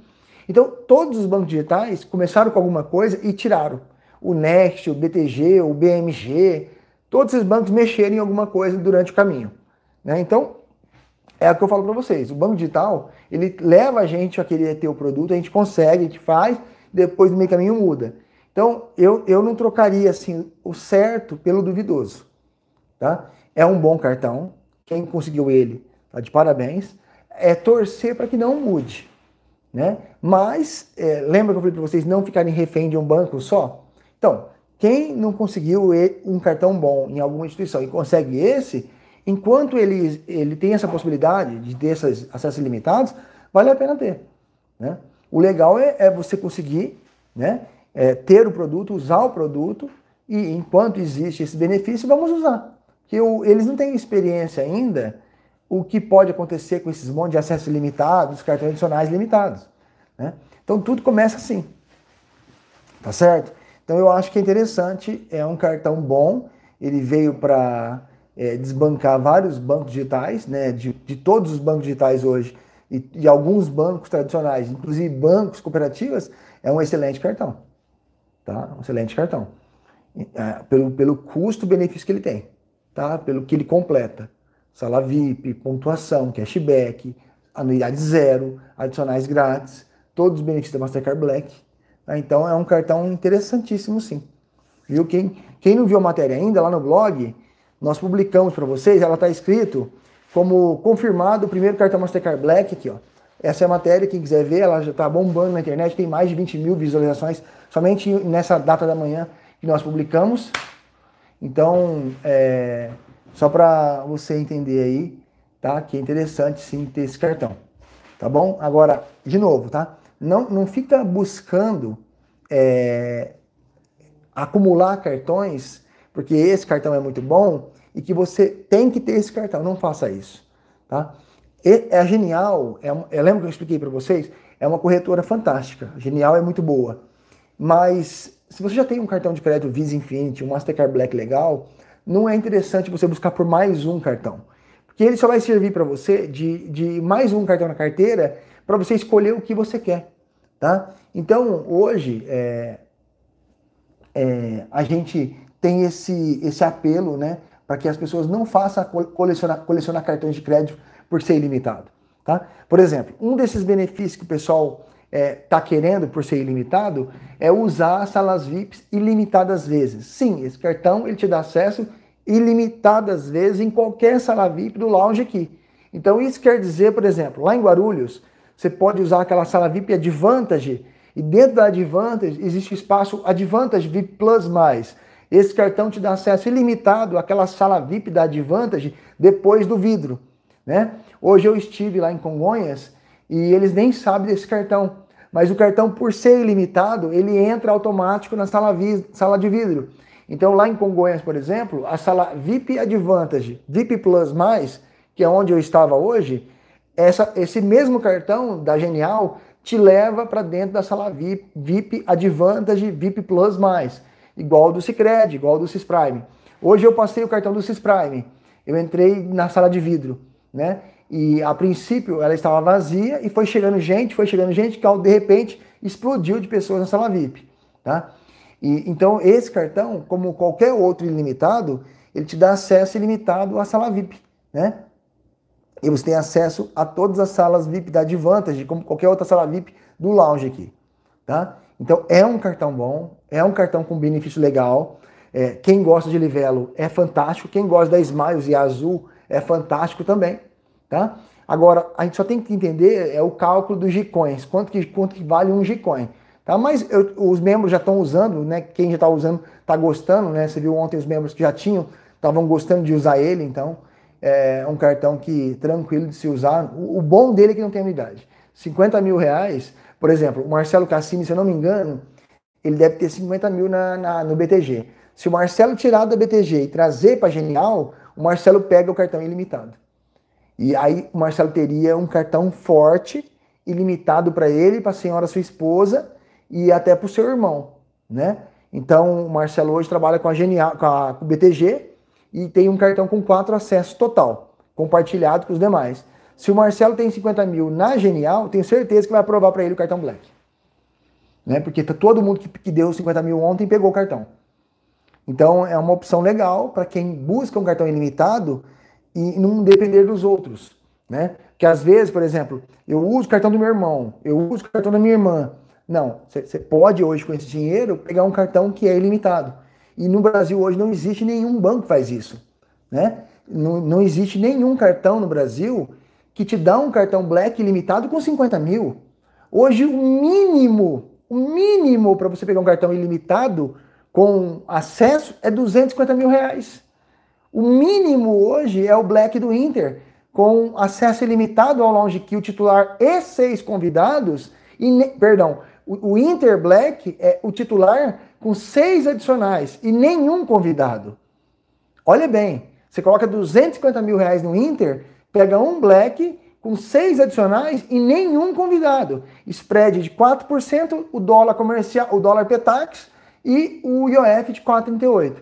Então, todos os bancos digitais começaram com alguma coisa e tiraram. O Next, o BTG, o BMG, todos esses bancos mexeram em alguma coisa durante o caminho. Né? Então, é o que eu falo para vocês. O banco digital, ele leva a gente a querer ter o produto, a gente consegue, a gente faz, depois no meio caminho muda. Então, eu, eu não trocaria assim o certo pelo duvidoso. Tá? É um bom cartão. Quem conseguiu ele tá de parabéns. É torcer para que não mude. Né? Mas, é, lembra que eu falei para vocês não ficarem refém de um banco só? Então, quem não conseguiu um cartão bom em alguma instituição e consegue esse, enquanto ele, ele tem essa possibilidade de ter esses acessos limitados, vale a pena ter. Né? O legal é, é você conseguir né, é, ter o produto, usar o produto, e enquanto existe esse benefício, vamos usar. Que eles não têm experiência ainda o que pode acontecer com esses montes de acesso limitados, cartões adicionais limitados. Né? Então tudo começa assim. Tá certo? Então eu acho que é interessante, é um cartão bom, ele veio para é, desbancar vários bancos digitais, né? De, de, todos os bancos digitais hoje, e, e alguns bancos tradicionais, inclusive bancos cooperativas, é um excelente cartão. Tá? Um excelente cartão. É, pelo, pelo custo-benefício que ele tem, tá? pelo que ele completa. Sala VIP, pontuação, cashback, anuidade zero, adicionais grátis, todos os benefícios da Mastercard Black. Tá? Então é um cartão interessantíssimo, sim. Viu? Quem, quem não viu a matéria ainda, lá no blog, nós publicamos para vocês, ela está escrito como confirmado o primeiro cartão Mastercard Black aqui, ó. Essa é a matéria, quem quiser ver, ela já está bombando na internet, tem mais de 20 mil visualizações somente nessa data da manhã que nós publicamos. Então, é, só para você entender aí, tá? Que é interessante sim ter esse cartão, tá bom? Agora, de novo, tá? Não, não fica buscando é, acumular cartões, porque esse cartão é muito bom e que você tem que ter esse cartão. Não faça isso, tá? é genial, é, eu lembro que eu expliquei para vocês, é uma corretora fantástica. Genial é muito boa. Mas se você já tem um cartão de crédito Visa Infinity, um Mastercard Black legal, não é interessante você buscar por mais um cartão. Porque ele só vai servir para você de, de mais um cartão na carteira para você escolher o que você quer. Tá? Então, hoje, é, é, a gente tem esse, esse apelo né, para que as pessoas não façam colecionar, colecionar cartões de crédito por ser ilimitado. Tá? Por exemplo, um desses benefícios que o pessoal está é, tá querendo por ser ilimitado é usar salas VIPs ilimitadas vezes. Sim, esse cartão ele te dá acesso ilimitadas vezes em qualquer sala VIP do lounge aqui. Então isso quer dizer, por exemplo, lá em Guarulhos, você pode usar aquela sala VIP Advantage e dentro da Advantage existe o espaço Advantage VIP Plus+. Mais. Esse cartão te dá acesso ilimitado àquela sala VIP da Advantage depois do vidro né? Hoje eu estive lá em Congonhas e eles nem sabem desse cartão, mas o cartão por ser ilimitado, ele entra automático na sala, sala de vidro. Então lá em Congonhas, por exemplo, a sala VIP Advantage, VIP Plus+, que é onde eu estava hoje, essa, esse mesmo cartão da Genial te leva para dentro da sala VIP, VIP Advantage, VIP Plus+, igual do Cicred, igual do Cisprime. Hoje eu passei o cartão do Cisprime, eu entrei na sala de vidro né? E a princípio ela estava vazia e foi chegando gente, foi chegando gente, que de repente explodiu de pessoas na sala VIP, tá? E, então esse cartão, como qualquer outro ilimitado, ele te dá acesso ilimitado à sala VIP, né? E você tem acesso a todas as salas VIP da Advantage, como qualquer outra sala VIP do lounge aqui, tá? Então é um cartão bom, é um cartão com benefício legal. É, quem gosta de Livelo é fantástico, quem gosta da Smiles e Azul é fantástico também, tá? Agora, a gente só tem que entender é o cálculo dos Gcoins, quanto que, quanto que vale um Gcoin. Tá? Mas eu, os membros já estão usando, né? Quem já está usando está gostando, né? Você viu ontem os membros que já tinham, estavam gostando de usar ele, então é um cartão que tranquilo de se usar. O, o bom dele é que não tem anuidade. 50 mil reais, por exemplo, o Marcelo Cassini, se eu não me engano, ele deve ter 50 mil na, na no BTG. Se o Marcelo tirar da BTG e trazer para Genial, o Marcelo pega o cartão ilimitado. E aí o Marcelo teria um cartão forte, ilimitado para ele, para a senhora, sua esposa e até para o seu irmão, né? Então o Marcelo hoje trabalha com a, GNA, com a com o BTG e tem um cartão com quatro acessos total, compartilhado com os demais. Se o Marcelo tem 50 mil na Genial, tenho certeza que vai aprovar para ele o cartão Black. Né? Porque tá todo mundo que, que deu 50 mil ontem pegou o cartão. Então é uma opção legal para quem busca um cartão ilimitado e não depender dos outros, né? Que às vezes, por exemplo, eu uso o cartão do meu irmão, eu uso o cartão da minha irmã. Não, você pode hoje com esse dinheiro pegar um cartão que é ilimitado. E no Brasil hoje não existe nenhum banco que faz isso, né? Não, não existe nenhum cartão no Brasil que te dá um cartão black ilimitado com 50 mil. Hoje o mínimo, o mínimo para você pegar um cartão ilimitado com acesso é 250 mil reais. O mínimo hoje é o Black do Inter, com acesso ilimitado ao Lounge Kill titular e seis convidados. E, perdão, o, o Inter Black é o titular com seis adicionais e nenhum convidado. Olha bem, você coloca 250 mil reais no Inter, pega um Black com seis adicionais e nenhum convidado. Spread de 4%, o dólar comercial, o dólar petax e o IOF de 4,38.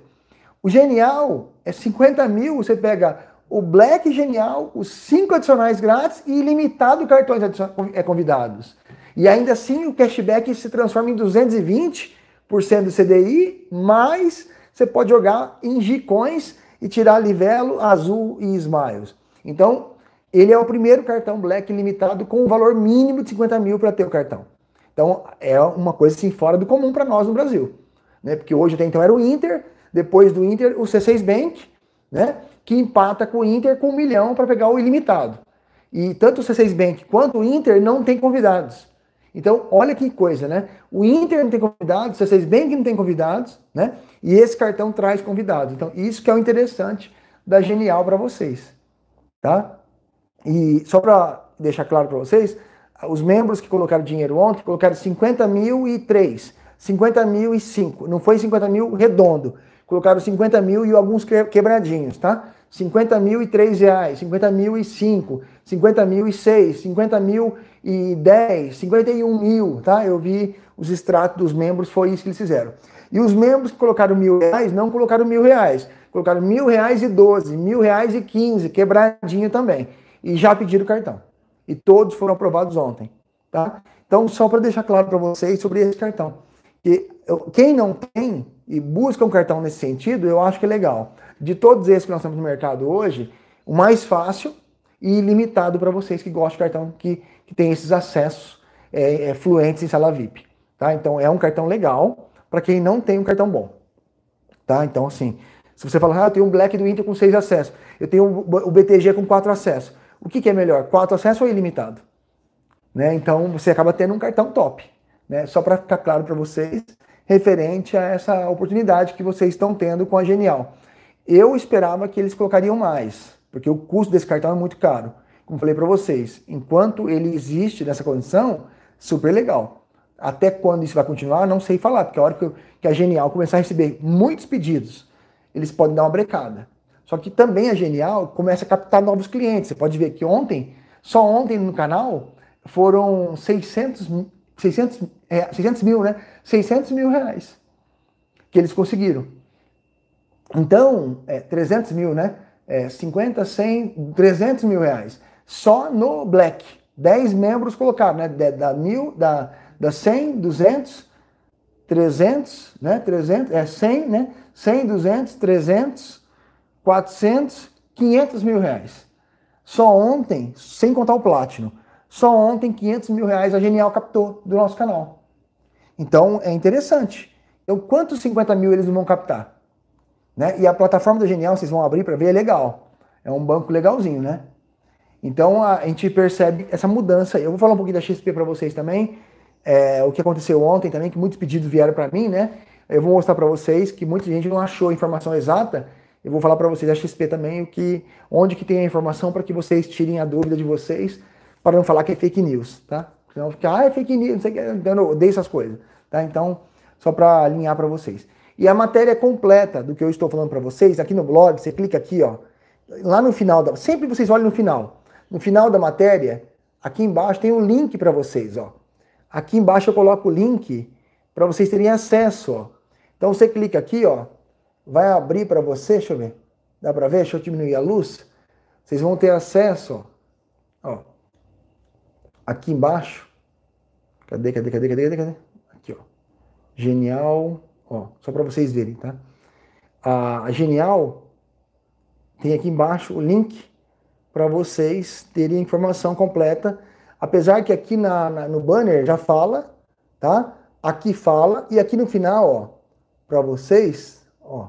O genial é 50 mil, você pega o Black Genial, os cinco adicionais grátis e ilimitado cartões é convidados. E ainda assim o cashback se transforma em 220% do CDI, mas você pode jogar em Gcoins e tirar Livelo, Azul e Smiles. Então, ele é o primeiro cartão Black limitado com um valor mínimo de 50 mil para ter o cartão. Então, é uma coisa assim fora do comum para nós no Brasil né? Porque hoje até então era o Inter, depois do Inter o C6 Bank, né? Que empata com o Inter com um milhão para pegar o ilimitado. E tanto o C6 Bank quanto o Inter não tem convidados. Então, olha que coisa, né? O Inter não tem convidados, o C6 Bank não tem convidados, né? E esse cartão traz convidados. Então, isso que é o interessante da Genial para vocês, tá? E só para deixar claro para vocês, os membros que colocaram dinheiro ontem colocaram 50 mil e 3. 50 mil e 5. Não foi 50 mil redondo. Colocaram 50 mil e alguns quebradinhos, tá? 50 mil e 3 reais, 50 mil e 5, 50 mil e 6, 50 mil e 10, 51 mil, tá? Eu vi os extratos dos membros, foi isso que eles fizeram. E os membros que colocaram mil reais, não colocaram mil reais. Colocaram mil reais e 12, mil reais e 15, quebradinho também. E já pediram cartão. E todos foram aprovados ontem, tá? Então, só para deixar claro para vocês sobre esse cartão. Que quem não tem e busca um cartão nesse sentido, eu acho que é legal. De todos esses que nós temos no mercado hoje, o mais fácil e limitado para vocês que gostam de cartão que, que tem esses acessos é, é, fluentes em sala VIP. Tá? Então é um cartão legal para quem não tem um cartão bom. Tá? Então, assim, se você falar, ah, eu tenho um Black do Inter com seis acessos, eu tenho o BTG com quatro acessos. O que, que é melhor? Quatro acessos ou ilimitado? Né? Então você acaba tendo um cartão top né? Só para ficar claro para vocês, referente a essa oportunidade que vocês estão tendo com a Genial. Eu esperava que eles colocariam mais, porque o custo desse cartão é muito caro. Como falei para vocês, enquanto ele existe nessa condição, super legal. Até quando isso vai continuar, não sei falar, porque a hora que, eu, que a Genial começar a receber muitos pedidos, eles podem dar uma brecada. Só que também a Genial começa a captar novos clientes. Você pode ver que ontem, só ontem no canal, foram 600 600, é, 600 mil, né? 600 mil reais que eles conseguiram. Então, é, 300 mil, né? É, 50, 100, 300 mil reais. Só no Black. 10 membros colocaram, né? Da, mil, da, da 100, 200, 300, né? 300, é 100, né? 100, 200, 300, 400, 500 mil reais. Só ontem, sem contar o Platinum. Só ontem, 500 mil reais a Genial captou do nosso canal. Então, é interessante. Então quantos 50 mil eles não vão captar? Né? E a plataforma da Genial, vocês vão abrir para ver, é legal. É um banco legalzinho, né? Então, a, a gente percebe essa mudança. Eu vou falar um pouquinho da XP para vocês também. É, o que aconteceu ontem também, que muitos pedidos vieram para mim, né? Eu vou mostrar para vocês que muita gente não achou a informação exata. Eu vou falar para vocês a XP também, o que, onde que tem a informação para que vocês tirem a dúvida de vocês para não falar que é fake news, tá? Então fica, ah, é fake news, não sei o que, eu odeio essas coisas, tá? Então, só para alinhar para vocês. E a matéria é completa do que eu estou falando para vocês, aqui no blog, você clica aqui, ó, lá no final, da, sempre vocês olham no final. No final da matéria, aqui embaixo tem um link para vocês, ó. Aqui embaixo eu coloco o link para vocês terem acesso, ó. Então você clica aqui, ó, vai abrir para você, deixa eu ver. Dá para ver? Deixa eu diminuir a luz. Vocês vão ter acesso, ó. ó aqui embaixo, cadê, cadê, cadê, cadê, cadê, cadê? Aqui, ó. Genial, ó, só para vocês verem, tá? A Genial tem aqui embaixo o link para vocês terem a informação completa. Apesar que aqui na, na, no banner já fala, tá? Aqui fala e aqui no final, ó, para vocês, ó,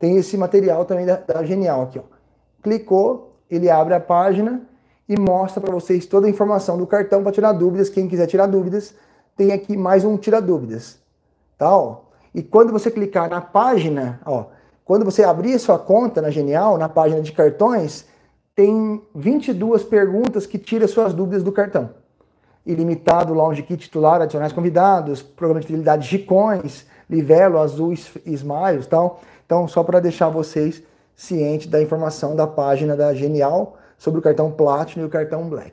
tem esse material também da, da Genial aqui, ó. Clicou, ele abre a página e mostra para vocês toda a informação do cartão para tirar dúvidas. Quem quiser tirar dúvidas, tem aqui mais um tira dúvidas, tá? Ó. E quando você clicar na página, ó, quando você abrir sua conta na Genial, na página de cartões, tem 22 perguntas que tira suas dúvidas do cartão ilimitado, lounge kit titular, adicionais convidados, programa de fidelidade Gicões, Livelo, Azul, Smiles tal. Então, só para deixar vocês cientes da informação da página da Genial sobre o cartão Platinum e o cartão Black,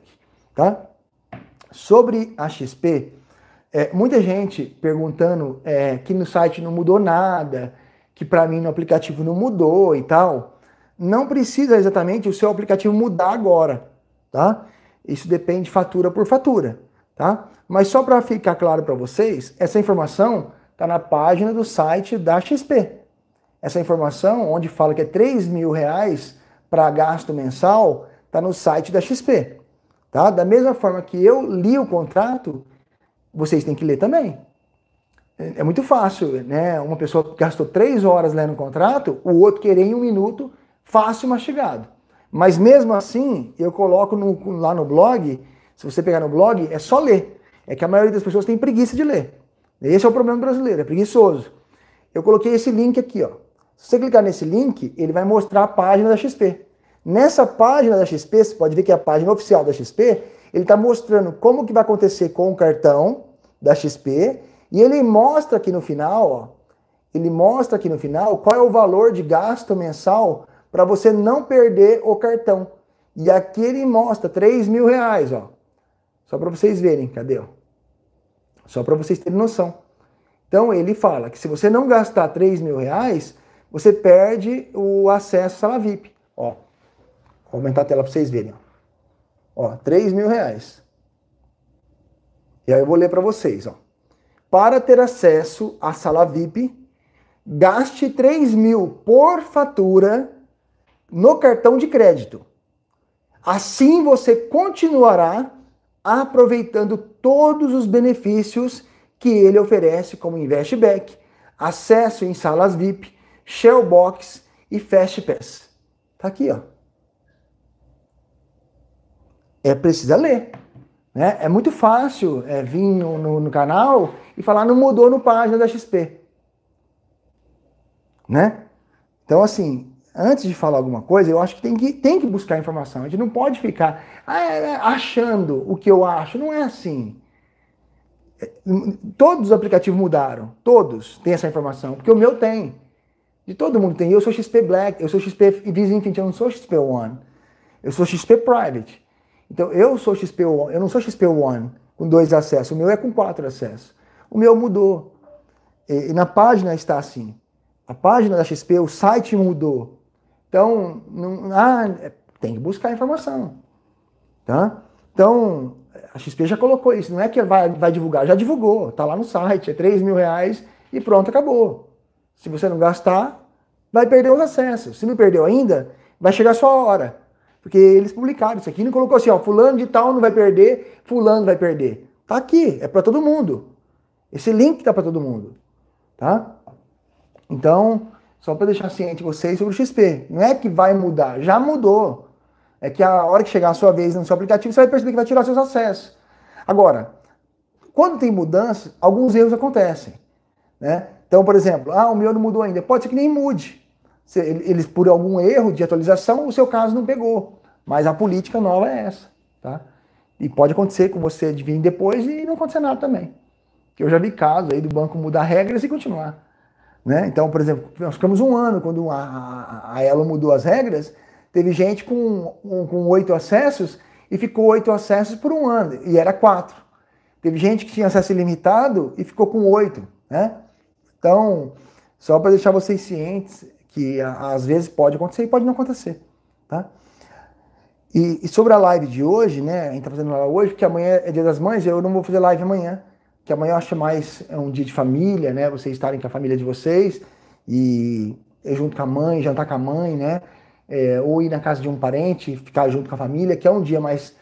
tá? Sobre a XP, é, muita gente perguntando é, que no site não mudou nada, que para mim no aplicativo não mudou e tal. Não precisa exatamente o seu aplicativo mudar agora, tá? Isso depende fatura por fatura, tá? Mas só para ficar claro para vocês, essa informação está na página do site da XP. Essa informação, onde fala que é 3 mil reais para gasto mensal, está no site da XP. Tá? Da mesma forma que eu li o contrato, vocês têm que ler também. É, é muito fácil, né? Uma pessoa gastou três horas lendo o contrato, o outro querer em um minuto, fácil mastigado. Mas mesmo assim, eu coloco no, lá no blog, se você pegar no blog, é só ler. É que a maioria das pessoas tem preguiça de ler. Esse é o problema brasileiro, é preguiçoso. Eu coloquei esse link aqui, ó. Se você clicar nesse link, ele vai mostrar a página da XP. Nessa página da XP, você pode ver que é a página oficial da XP, ele está mostrando como que vai acontecer com o cartão da XP e ele mostra aqui no final, ó, ele mostra aqui no final qual é o valor de gasto mensal para você não perder o cartão. E aqui ele mostra 3 mil reais, ó. Só para vocês verem, cadê? Ó? Só para vocês terem noção. Então ele fala que se você não gastar 3 mil reais, você perde o acesso à sala VIP. Ó, Vou aumentar a tela para vocês verem. Ó, 3 mil reais. E aí eu vou ler para vocês, ó. Para ter acesso à sala VIP, gaste 3 mil por fatura no cartão de crédito. Assim você continuará aproveitando todos os benefícios que ele oferece, como Investback, acesso em salas VIP, Shellbox e fast pass. Tá aqui, ó é precisa ler. Né? É muito fácil é, vir no, no, no, canal e falar não mudou no página da XP. Né? Então, assim, antes de falar alguma coisa, eu acho que tem que, tem que buscar informação. A gente não pode ficar ah, é, é, achando o que eu acho. Não é assim. É, todos os aplicativos mudaram. Todos têm essa informação. Porque o meu tem. De todo mundo tem. Eu sou XP Black, eu sou XP Visa Infinite, eu não sou XP One. Eu sou XP Private. Então, eu sou One, eu não sou XP One com dois acessos, o meu é com quatro acessos. O meu mudou. E, e na página está assim. A página da XP, o site mudou. Então, não, ah, é, tem que buscar a informação. Tá? Então, a XP já colocou isso. Não é que vai, vai divulgar, já divulgou. Está lá no site, é 3 mil reais e pronto, acabou. Se você não gastar, vai perder os acessos. Se não perdeu ainda, vai chegar a sua hora. Porque eles publicaram isso aqui, não colocou assim, ó, fulano de tal não vai perder, fulano vai perder. Tá aqui, é para todo mundo. Esse link tá para todo mundo, tá? Então, só para deixar ciente vocês sobre o XP, não é que vai mudar, já mudou. É que a hora que chegar a sua vez no seu aplicativo, você vai perceber que vai tirar seus acessos. Agora, quando tem mudança, alguns erros acontecem, né? Então, por exemplo, ah, o meu não mudou ainda. Pode ser que nem mude eles por algum erro de atualização, o seu caso não pegou. Mas a política nova é essa, tá? E pode acontecer com você de vir depois e não acontecer nada também. Eu já vi casos aí do banco mudar regras e continuar. Né? Então, por exemplo, nós ficamos um ano quando a, a, Elo mudou as regras, teve gente com, um, com oito acessos e ficou oito acessos por um ano, e era quatro. Teve gente que tinha acesso ilimitado e ficou com oito. Né? Então, só para deixar vocês cientes, que às vezes pode acontecer e pode não acontecer, tá? E, e sobre a live de hoje, né? A gente tá fazendo lá hoje, porque amanhã é dia das mães, eu não vou fazer live amanhã, que amanhã eu acho é mais é um dia de família, né? Vocês estarem com a família de vocês e eu junto com a mãe, jantar com a mãe, né? É, ou ir na casa de um parente, ficar junto com a família, que é um dia mais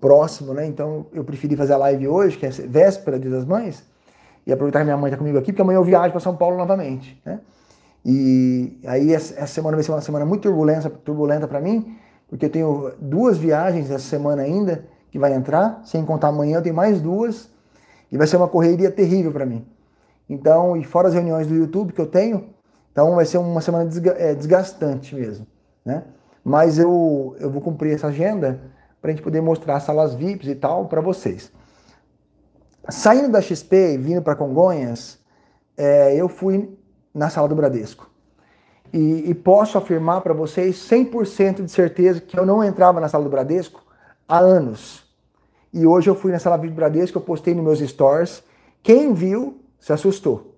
próximo, né? Então eu preferi fazer a live hoje, que é véspera Dia das Mães, e aproveitar que minha mãe tá comigo aqui, porque amanhã eu viajo para São Paulo novamente, né? E aí essa semana vai ser uma semana muito turbulenta, turbulenta para mim, porque eu tenho duas viagens essa semana ainda que vai entrar, sem contar amanhã eu tenho mais duas e vai ser uma correria terrível para mim. Então, e fora as reuniões do YouTube que eu tenho, então vai ser uma semana é, desgastante mesmo, né? Mas eu, eu vou cumprir essa agenda para a gente poder mostrar salas VIPs e tal para vocês. Saindo da XP e vindo para Congonhas, é, eu fui na sala do Bradesco. E, e posso afirmar para vocês 100% de certeza que eu não entrava na sala do Bradesco há anos. E hoje eu fui na sala do Bradesco, eu postei nos meus stories. Quem viu se assustou.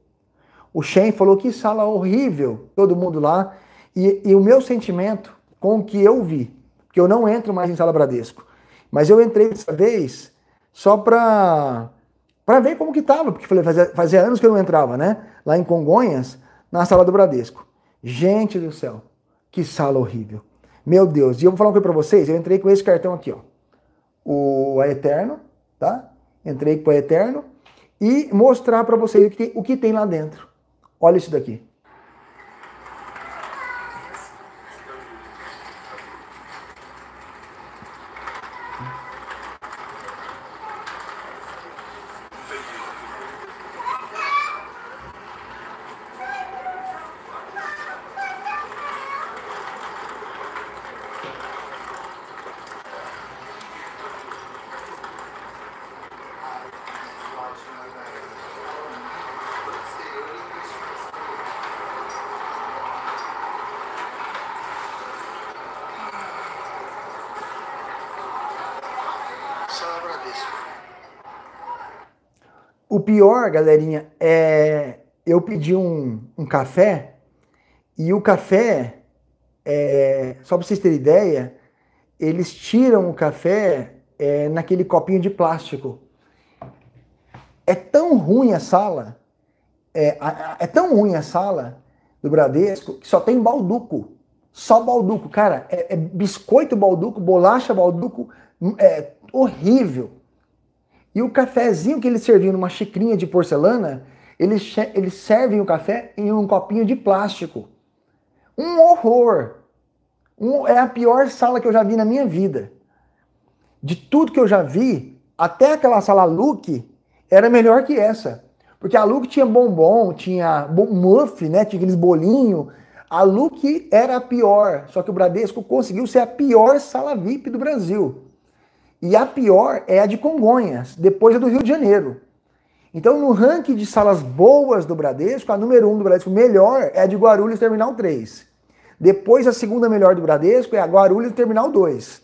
O Shen falou que sala horrível, todo mundo lá. E, e o meu sentimento com o que eu vi, que eu não entro mais em sala Bradesco. Mas eu entrei dessa vez só para para ver como que tava, porque falei, fazia, fazia, anos que eu não entrava, né? Lá em Congonhas, na sala do Bradesco. Gente do céu, que sala horrível. Meu Deus, e eu vou falar uma coisa para vocês, eu entrei com esse cartão aqui, ó. O a Eterno, tá? Entrei com o Eterno e mostrar para vocês o que, tem, o que tem lá dentro. Olha isso daqui. O pior, galerinha, é eu pedi um, um café e o café é, só para vocês terem ideia, eles tiram o café é, naquele copinho de plástico. É tão ruim a sala, é, é tão ruim a sala do Bradesco que só tem balduco. Só balduco, cara, é, é biscoito balduco, bolacha balduco, hum, é horrível. E o cafezinho que eles serviam numa xicrinha de porcelana, eles, eles servem o café em um copinho de plástico. Um horror. Um, é a pior sala que eu já vi na minha vida. De tudo que eu já vi, até aquela sala Luke era melhor que essa. Porque a Luke tinha bombom, tinha muff, né? Tinha aqueles bolinhos. A Luke era a pior, só que o Bradesco conseguiu ser a pior sala VIP do Brasil. E a pior é a de Congonhas, depois a do Rio de Janeiro. Então, no ranking de salas boas do Bradesco, a número 1 um do Bradesco melhor é a de Guarulhos Terminal 3. Depois, a segunda melhor do Bradesco é a Guarulhos Terminal 2.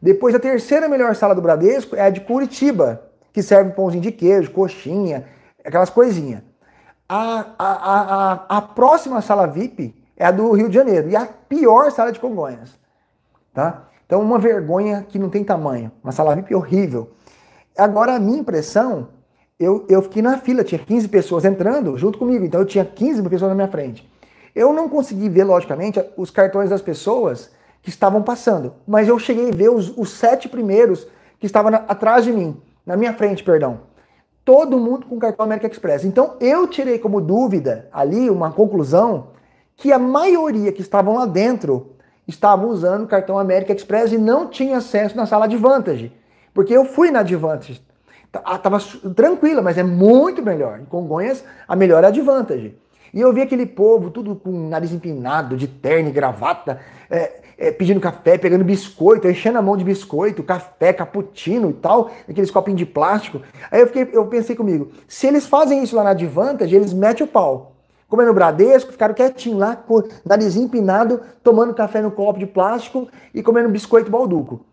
Depois, a terceira melhor sala do Bradesco é a de Curitiba, que serve pãozinho de queijo, coxinha, aquelas coisinhas. A, a, a, a, próxima sala VIP é a do Rio de Janeiro e a pior sala de Congonhas. Tá? Então, uma vergonha que não tem tamanho. Uma sala VIP horrível. Agora, a minha impressão eu, eu fiquei na fila, tinha 15 pessoas entrando junto comigo, então eu tinha 15 pessoas na minha frente. Eu não consegui ver, logicamente, os cartões das pessoas que estavam passando, mas eu cheguei a ver os, os sete primeiros que estavam na, atrás de mim, na minha frente, perdão. Todo mundo com cartão América Express. Então eu tirei como dúvida ali uma conclusão que a maioria que estavam lá dentro estavam usando cartão América Express e não tinha acesso na sala de Vantage. Porque eu fui na de Vantage Tá, ah, tava tranquila, mas é muito melhor. Em Congonhas, a melhor é advantage. E eu vi aquele povo, tudo com nariz empinado, de terno e gravata, é, é, pedindo café, pegando biscoito, enchendo a mão de biscoito, café, cappuccino e tal, aqueles copinhos de plástico. Aí eu, fiquei, eu pensei comigo, se eles fazem isso lá na Advantage, eles metem o pau. Como é no Bradesco, ficaram quietinho lá, com nariz empinado, tomando café no copo de plástico e comendo biscoito balduco.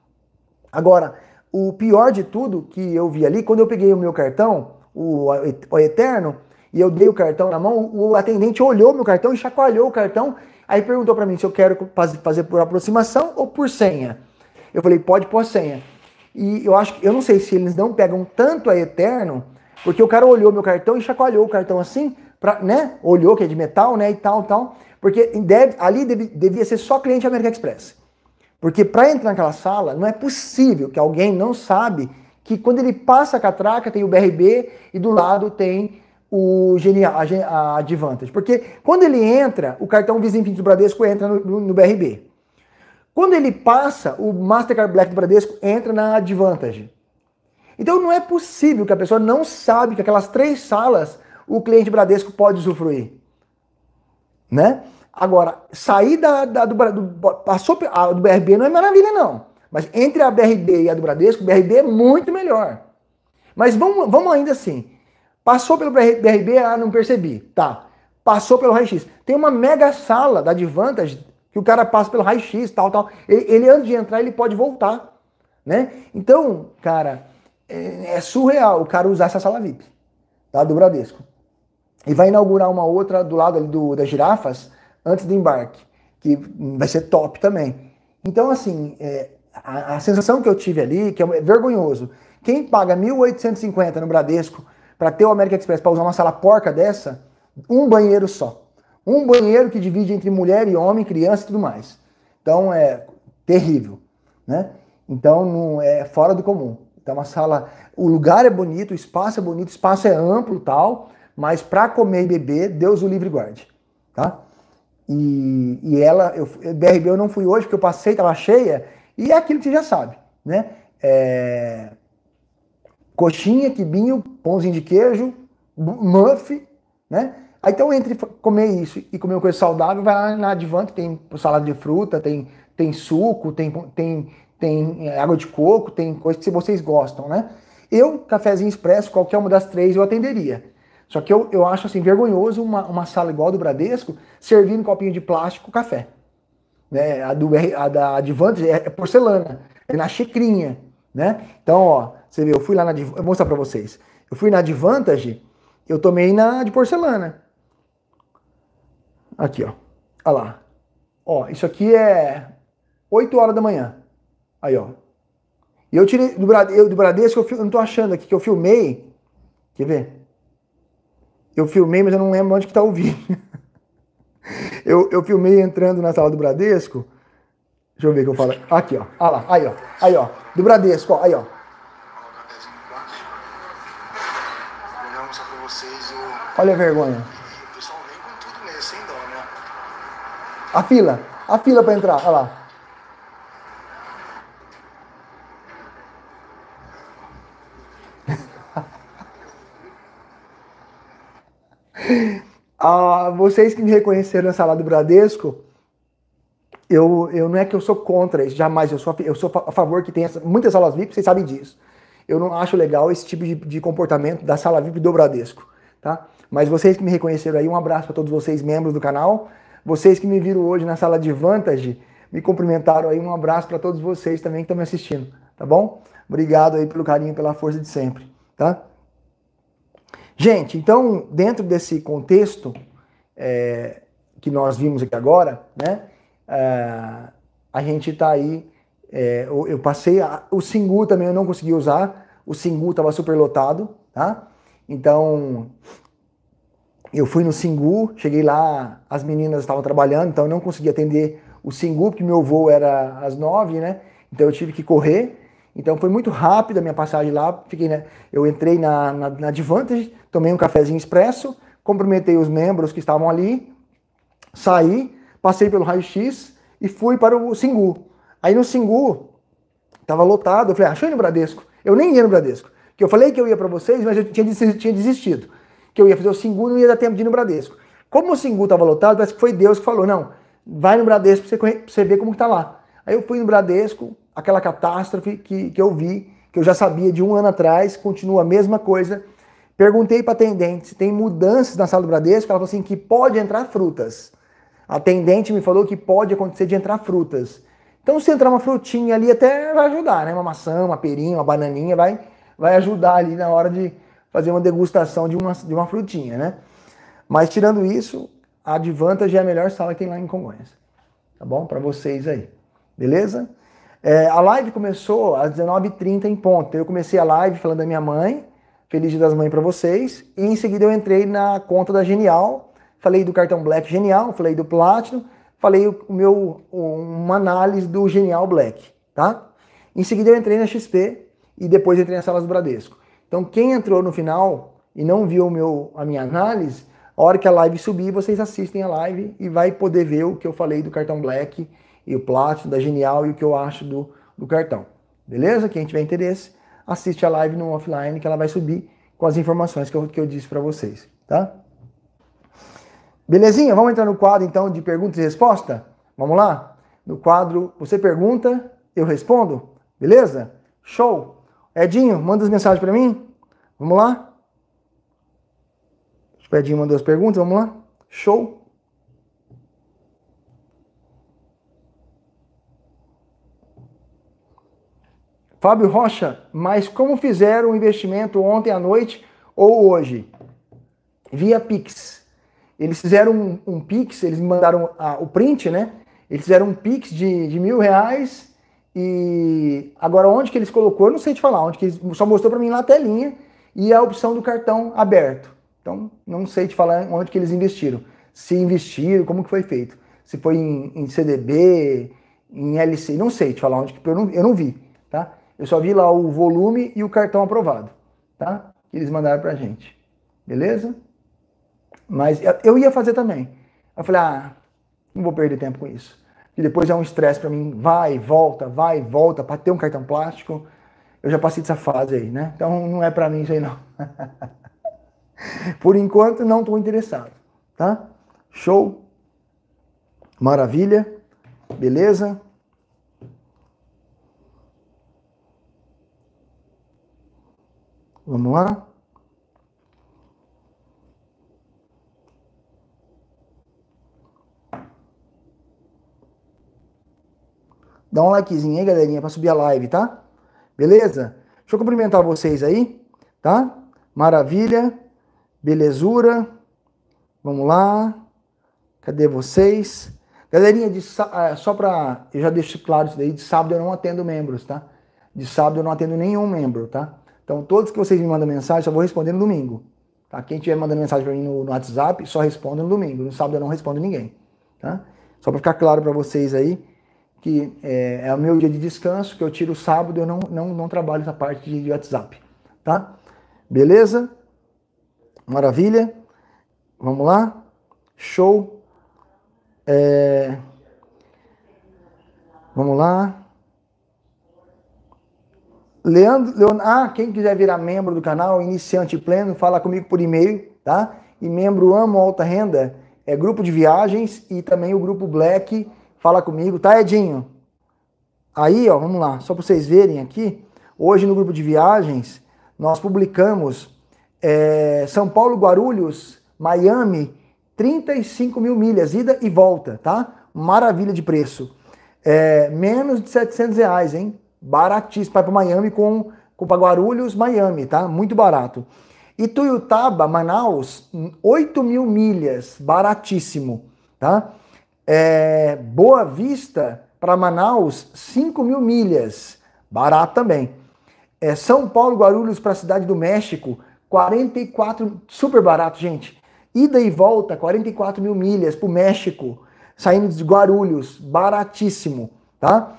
Agora, o pior de tudo que eu vi ali, quando eu peguei o meu cartão, o, o Eterno, e eu dei o cartão na mão, o atendente olhou meu cartão e chacoalhou o cartão, aí perguntou para mim se eu quero fazer por aproximação ou por senha. Eu falei, pode pôr senha. E eu acho que eu não sei se eles não pegam tanto a Eterno, porque o cara olhou meu cartão e chacoalhou o cartão assim, pra, né? Olhou que é de metal, né? E tal, tal. Porque deve, ali deve, devia ser só cliente América Express. Porque para entrar naquela sala, não é possível que alguém não sabe que quando ele passa a catraca tem o BRB e do lado tem o a Advantage. Porque quando ele entra, o cartão Visa Infinite do Bradesco entra no, no BRB. Quando ele passa, o Mastercard Black do Bradesco entra na Advantage. Então não é possível que a pessoa não sabe que aquelas três salas o cliente Bradesco pode usufruir, né? Agora, sair da, da do, do, passou, a, do BRB não é maravilha, não. Mas entre a BRB e a do Bradesco, o BRB é muito melhor. Mas vamos, vamos ainda assim. Passou pelo BRB, ah, não percebi. Tá. Passou pelo raio-x. Tem uma mega sala da Advantage que o cara passa pelo raio-x, tal, tal. Ele, ele, antes de entrar, ele pode voltar. Né? Então, cara, é, é surreal o cara usar essa sala VIP tá, do Bradesco. E vai inaugurar uma outra do lado ali do, das girafas antes do embarque, que vai ser top também. Então, assim, é, a, a, sensação que eu tive ali, que é vergonhoso, quem paga 1.850 no Bradesco para ter o América Express para usar uma sala porca dessa, um banheiro só. Um banheiro que divide entre mulher e homem, criança e tudo mais. Então, é terrível, né? Então, não é fora do comum. Então, é uma sala, o lugar é bonito, o espaço é bonito, o espaço é amplo, tal, mas para comer e beber, Deus o livre guarde, tá? E, e ela, eu, BRB eu não fui hoje porque eu passei, estava cheia, e é aquilo que você já sabe, né? É, coxinha, quibinho, pãozinho de queijo, muff, né? Então, entre comer isso e comer uma coisa saudável, vai lá na Advan, que tem salada de fruta, tem, tem suco, tem, tem, tem é, água de coco, tem coisa que vocês gostam, né? Eu, cafezinho expresso, qualquer uma das três, eu atenderia. Só que eu, eu acho assim, vergonhoso uma, uma sala igual a do Bradesco servindo um copinho de plástico café. Né? A, do, a da Advantage é, é porcelana, é na xicrinha. Né? Então, ó, você vê, eu fui lá na. vou mostrar para vocês. Eu fui na Advantage, eu tomei na de porcelana. Aqui, ó. Olha lá. Ó, isso aqui é 8 horas da manhã. Aí, ó. E eu tirei do, Brade, do Bradesco, eu, eu não tô achando aqui que eu filmei. Quer ver? Eu filmei, mas eu não lembro onde que tá o vídeo. eu, eu filmei entrando na sala do Bradesco. Deixa eu ver o que eu falo. Aqui, ó. Ah lá, aí, ó. Aí, ó. Do Bradesco, ó. Aí, ó. Olha a vergonha. Né? A fila. A fila para entrar. Olha lá. ah, vocês que me reconheceram na sala do Bradesco, eu, eu não é que eu sou contra isso, jamais. Eu sou, eu sou a favor que tenha muitas salas VIP, vocês sabem disso. Eu não acho legal esse tipo de, de comportamento da sala VIP do Bradesco, tá? Mas vocês que me reconheceram aí, um abraço para todos vocês, membros do canal. Vocês que me viram hoje na sala de Vantage, me cumprimentaram aí, um abraço para todos vocês também que estão me assistindo, tá bom? Obrigado aí pelo carinho, pela força de sempre, tá? Gente, então, dentro desse contexto é, que nós vimos aqui agora, né, é, a gente está aí. É, eu, eu, passei. A, o Singu também eu não consegui usar. O Singu estava super lotado, tá? Então, eu fui no Singu, cheguei lá, as meninas estavam trabalhando, então eu não consegui atender o Singu, porque meu voo era às nove, né? Então eu tive que correr. Então foi muito rápida a minha passagem lá. Fiquei, né, eu entrei na, na, na Advantage, tomei um cafezinho expresso, cumprimentei os membros que estavam ali, saí, passei pelo raio-x e fui para o Singu. Aí no Singu, estava lotado, eu falei, achou no Bradesco. Eu nem ia no Bradesco. Que eu falei que eu ia para vocês, mas eu tinha, tinha desistido. Que eu ia fazer o Singu e não ia dar tempo de ir no Bradesco. Como o Singu estava lotado, parece que foi Deus que falou, não, vai no Bradesco para você, você ver como está lá. Aí eu fui no Bradesco, aquela catástrofe que, que eu vi, que eu já sabia de um ano atrás, continua a mesma coisa. Perguntei para a atendente se tem mudanças na sala do Bradesco. Ela falou assim: que pode entrar frutas. A atendente me falou que pode acontecer de entrar frutas. Então, se entrar uma frutinha ali, até vai ajudar, né? Uma maçã, uma perinha, uma bananinha, vai, vai ajudar ali na hora de fazer uma degustação de uma, de uma frutinha, né? Mas, tirando isso, a Advantage é a melhor sala que tem lá em Congonhas. Tá bom? Para vocês aí. Beleza? É, a live começou às 19h30 em ponto. Eu comecei a live falando da minha mãe, Feliz Dia das Mães para vocês. E em seguida eu entrei na conta da Genial, falei do cartão Black Genial, falei do Platinum, falei o meu uma análise do Genial Black, tá? Em seguida eu entrei na XP e depois entrei nas salas do Bradesco. Então quem entrou no final e não viu meu, a minha análise, a hora que a live subir, vocês assistem a live e vai poder ver o que eu falei do cartão Black e o Platinum da Genial e o que eu acho do, do cartão. Beleza? Quem tiver interesse, assiste a live no offline que ela vai subir com as informações que eu, que eu disse para vocês, tá? Belezinha? Vamos entrar no quadro então de perguntas e resposta? Vamos lá? No quadro você pergunta, eu respondo, beleza? Show! Edinho, manda as mensagens para mim. Vamos lá? o Edinho mandou as perguntas, vamos lá? Show! Fábio Rocha, mas como fizeram o investimento ontem à noite ou hoje? Via Pix. Eles fizeram um, um Pix, eles me mandaram a, o print, né? Eles fizeram um Pix de, de mil reais e agora onde que eles colocou, eu não sei te falar, onde que eles, só mostrou para mim na telinha e a opção do cartão aberto. Então, não sei te falar onde que eles investiram. Se investiram, como que foi feito. Se foi em, em CDB, em LC, não sei te falar onde que eu não, eu não vi, tá? Eu só vi lá o volume e o cartão aprovado, tá? Que eles mandaram pra gente. Beleza? Mas eu ia fazer também. Eu falei, ah, não vou perder tempo com isso. E depois é um estresse para mim, vai, volta, vai, volta, para ter um cartão plástico. Eu já passei dessa fase aí, né? Então não é para mim isso aí não. Por enquanto não estou interessado, tá? Show, maravilha, beleza? Vamos lá? Dá um likezinho aí, galerinha, para subir a live, tá? Beleza? Deixa eu cumprimentar vocês aí, tá? Maravilha, belezura. Vamos lá. Cadê vocês? Galerinha, de, ah, só para eu já deixo claro isso daí, de sábado eu não atendo membros, tá? De sábado eu não atendo nenhum membro, tá? Então, todos que vocês me mandam mensagem, só vou responder no domingo. Tá? Quem estiver mandando mensagem para mim no, no, WhatsApp, só responde no domingo. No sábado eu não respondo ninguém. Tá? Só para ficar claro para vocês aí que é, é, o meu dia de descanso, que eu tiro o sábado, eu não, não, não trabalho essa parte de, de WhatsApp. Tá? Beleza? Maravilha? Vamos lá? Show? É... Vamos lá. Leandro, Leonardo, ah, quem quiser virar membro do canal, iniciante pleno, fala comigo por e-mail, tá? E membro Amo Alta Renda, é grupo de viagens e também o grupo Black, fala comigo, tá, Edinho? Aí, ó, vamos lá, só para vocês verem aqui, hoje no grupo de viagens, nós publicamos é, São Paulo, Guarulhos, Miami, 35 mil milhas, ida e volta, tá? Maravilha de preço. É, menos de 700 reais, hein? baratíssimo. Vai para Miami com, com para Guarulhos, Miami, tá? Muito barato. E Tuiutaba, Manaus, 8 mil milhas, baratíssimo, tá? É, Boa Vista para Manaus, 5 mil milhas, barato também. É, São Paulo, Guarulhos para a Cidade do México, 44, super barato, gente. Ida e volta, 44 mil milhas para o México, saindo de Guarulhos, baratíssimo, tá?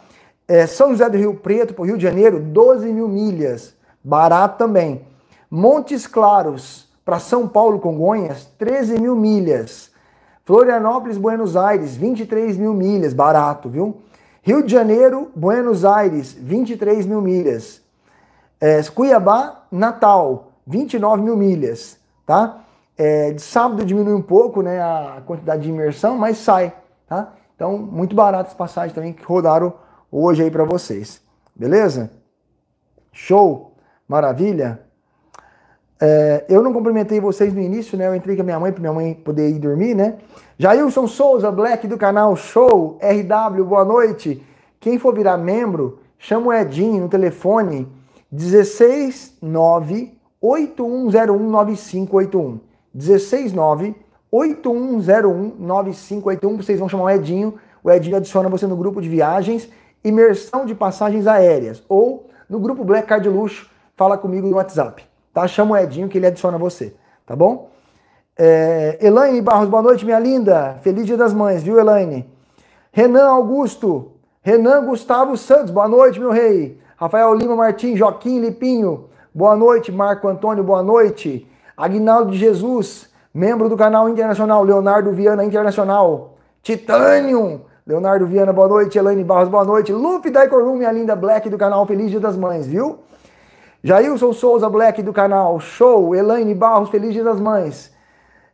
É, São José do Rio Preto para o Rio de Janeiro, 12 mil milhas. Barato também. Montes Claros para São Paulo, Congonhas, 13 mil milhas. Florianópolis, Buenos Aires, 23 mil milhas. Barato, viu? Rio de Janeiro, Buenos Aires, 23 mil milhas. É, Cuiabá, Natal, 29 mil milhas, tá? É, de sábado diminui um pouco né, a quantidade de imersão, mas sai, tá? Então, muito barato as passagens também que rodaram hoje aí para vocês. Beleza? Show? Maravilha? É, eu não cumprimentei vocês no início, né? Eu entrei com a minha mãe para minha mãe poder ir dormir, né? Jailson Souza, Black do canal Show RW, boa noite. Quem for virar membro, chama o Edinho no telefone 16981019581. 16981019581. Vocês vão chamar o Edinho. O Edinho adiciona você no grupo de viagens imersão de passagens aéreas. Ou no grupo Black Card Luxo, fala comigo no WhatsApp. Tá? Chama o Edinho que ele adiciona você. Tá bom? É, Elaine Barros, boa noite, minha linda. Feliz Dia das Mães, viu, Elaine? Renan Augusto. Renan Gustavo Santos, boa noite, meu rei. Rafael Lima Martins, Joaquim Lipinho, boa noite. Marco Antônio, boa noite. Agnaldo de Jesus, membro do canal Internacional. Leonardo Viana Internacional. Titanium, Leonardo Viana, boa noite. Elaine Barros, boa noite. Lupe Daicorum, minha linda Black do canal Feliz Dia das Mães, viu? Jailson Souza Black do canal Show. Elaine Barros, Feliz Dia das Mães.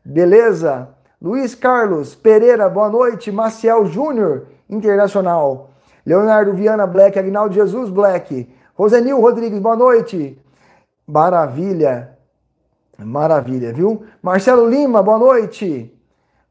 Beleza? Luiz Carlos Pereira, boa noite. Maciel Júnior, Internacional. Leonardo Viana Black, Agnaldo Jesus Black. Rosenil Rodrigues, boa noite. Maravilha. Maravilha, viu? Marcelo Lima, boa noite.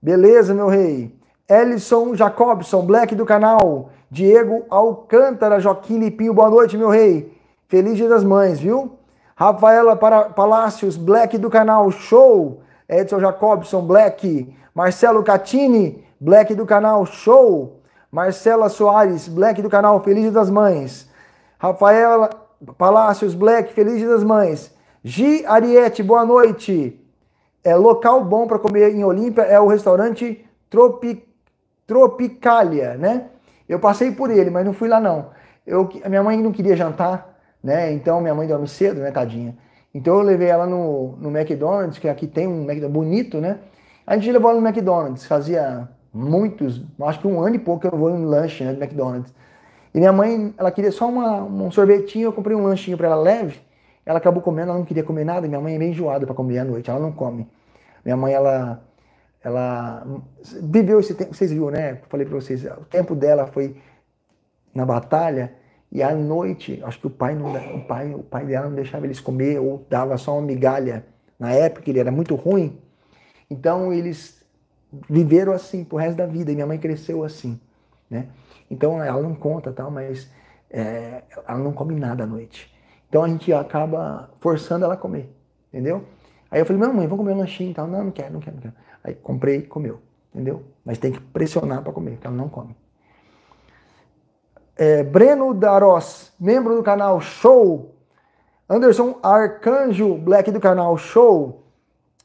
Beleza, meu rei. Ellison Jacobson, Black do canal. Diego Alcântara, Joaquim Lipinho, boa noite, meu rei. Feliz Dia das Mães, viu? Rafaela Palácios, Black do canal, show. Edson Jacobson, Black. Marcelo Catini, Black do canal, show. Marcela Soares, Black do canal, Feliz Dia das Mães. Rafaela Palácios, Black, Feliz Dia das Mães. Gi Ariete, boa noite. É, local bom para comer em Olímpia é o restaurante Tropical. Tropicália, né? Eu passei por ele, mas não fui lá não. Eu, a minha mãe não queria jantar, né? Então minha mãe dorme cedo, né, tadinha. Então eu levei ela no, no McDonald's, que aqui tem um McDonald's bonito, né? A gente levou ela no McDonald's, fazia muitos, acho que um ano e pouco que eu não vou em lanche, né, do McDonald's. E minha mãe, ela queria só uma, um sorvetinho, eu comprei um lanchinho para ela leve. Ela acabou comendo, ela não queria comer nada. Minha mãe é meio enjoada para comer à noite, ela não come. Minha mãe, ela ela viveu esse tempo, vocês viram, né? Falei para vocês, o tempo dela foi na batalha e à noite, acho que o pai não, o pai, o pai dela não deixava eles comer ou dava só uma migalha na época, ele era muito ruim. Então eles viveram assim pro resto da vida e minha mãe cresceu assim, né? Então ela não conta, tal, mas é, ela não come nada à noite. Então a gente acaba forçando ela a comer, entendeu? Aí eu falei, não, mãe, vamos comer um lanchinho e tal. Não, não quero, não quero, não quero. Aí comprei, e comeu, entendeu? Mas tem que pressionar para comer, porque ela não come. É, Breno Daros, membro do canal Show. Anderson Arcanjo, Black do canal Show.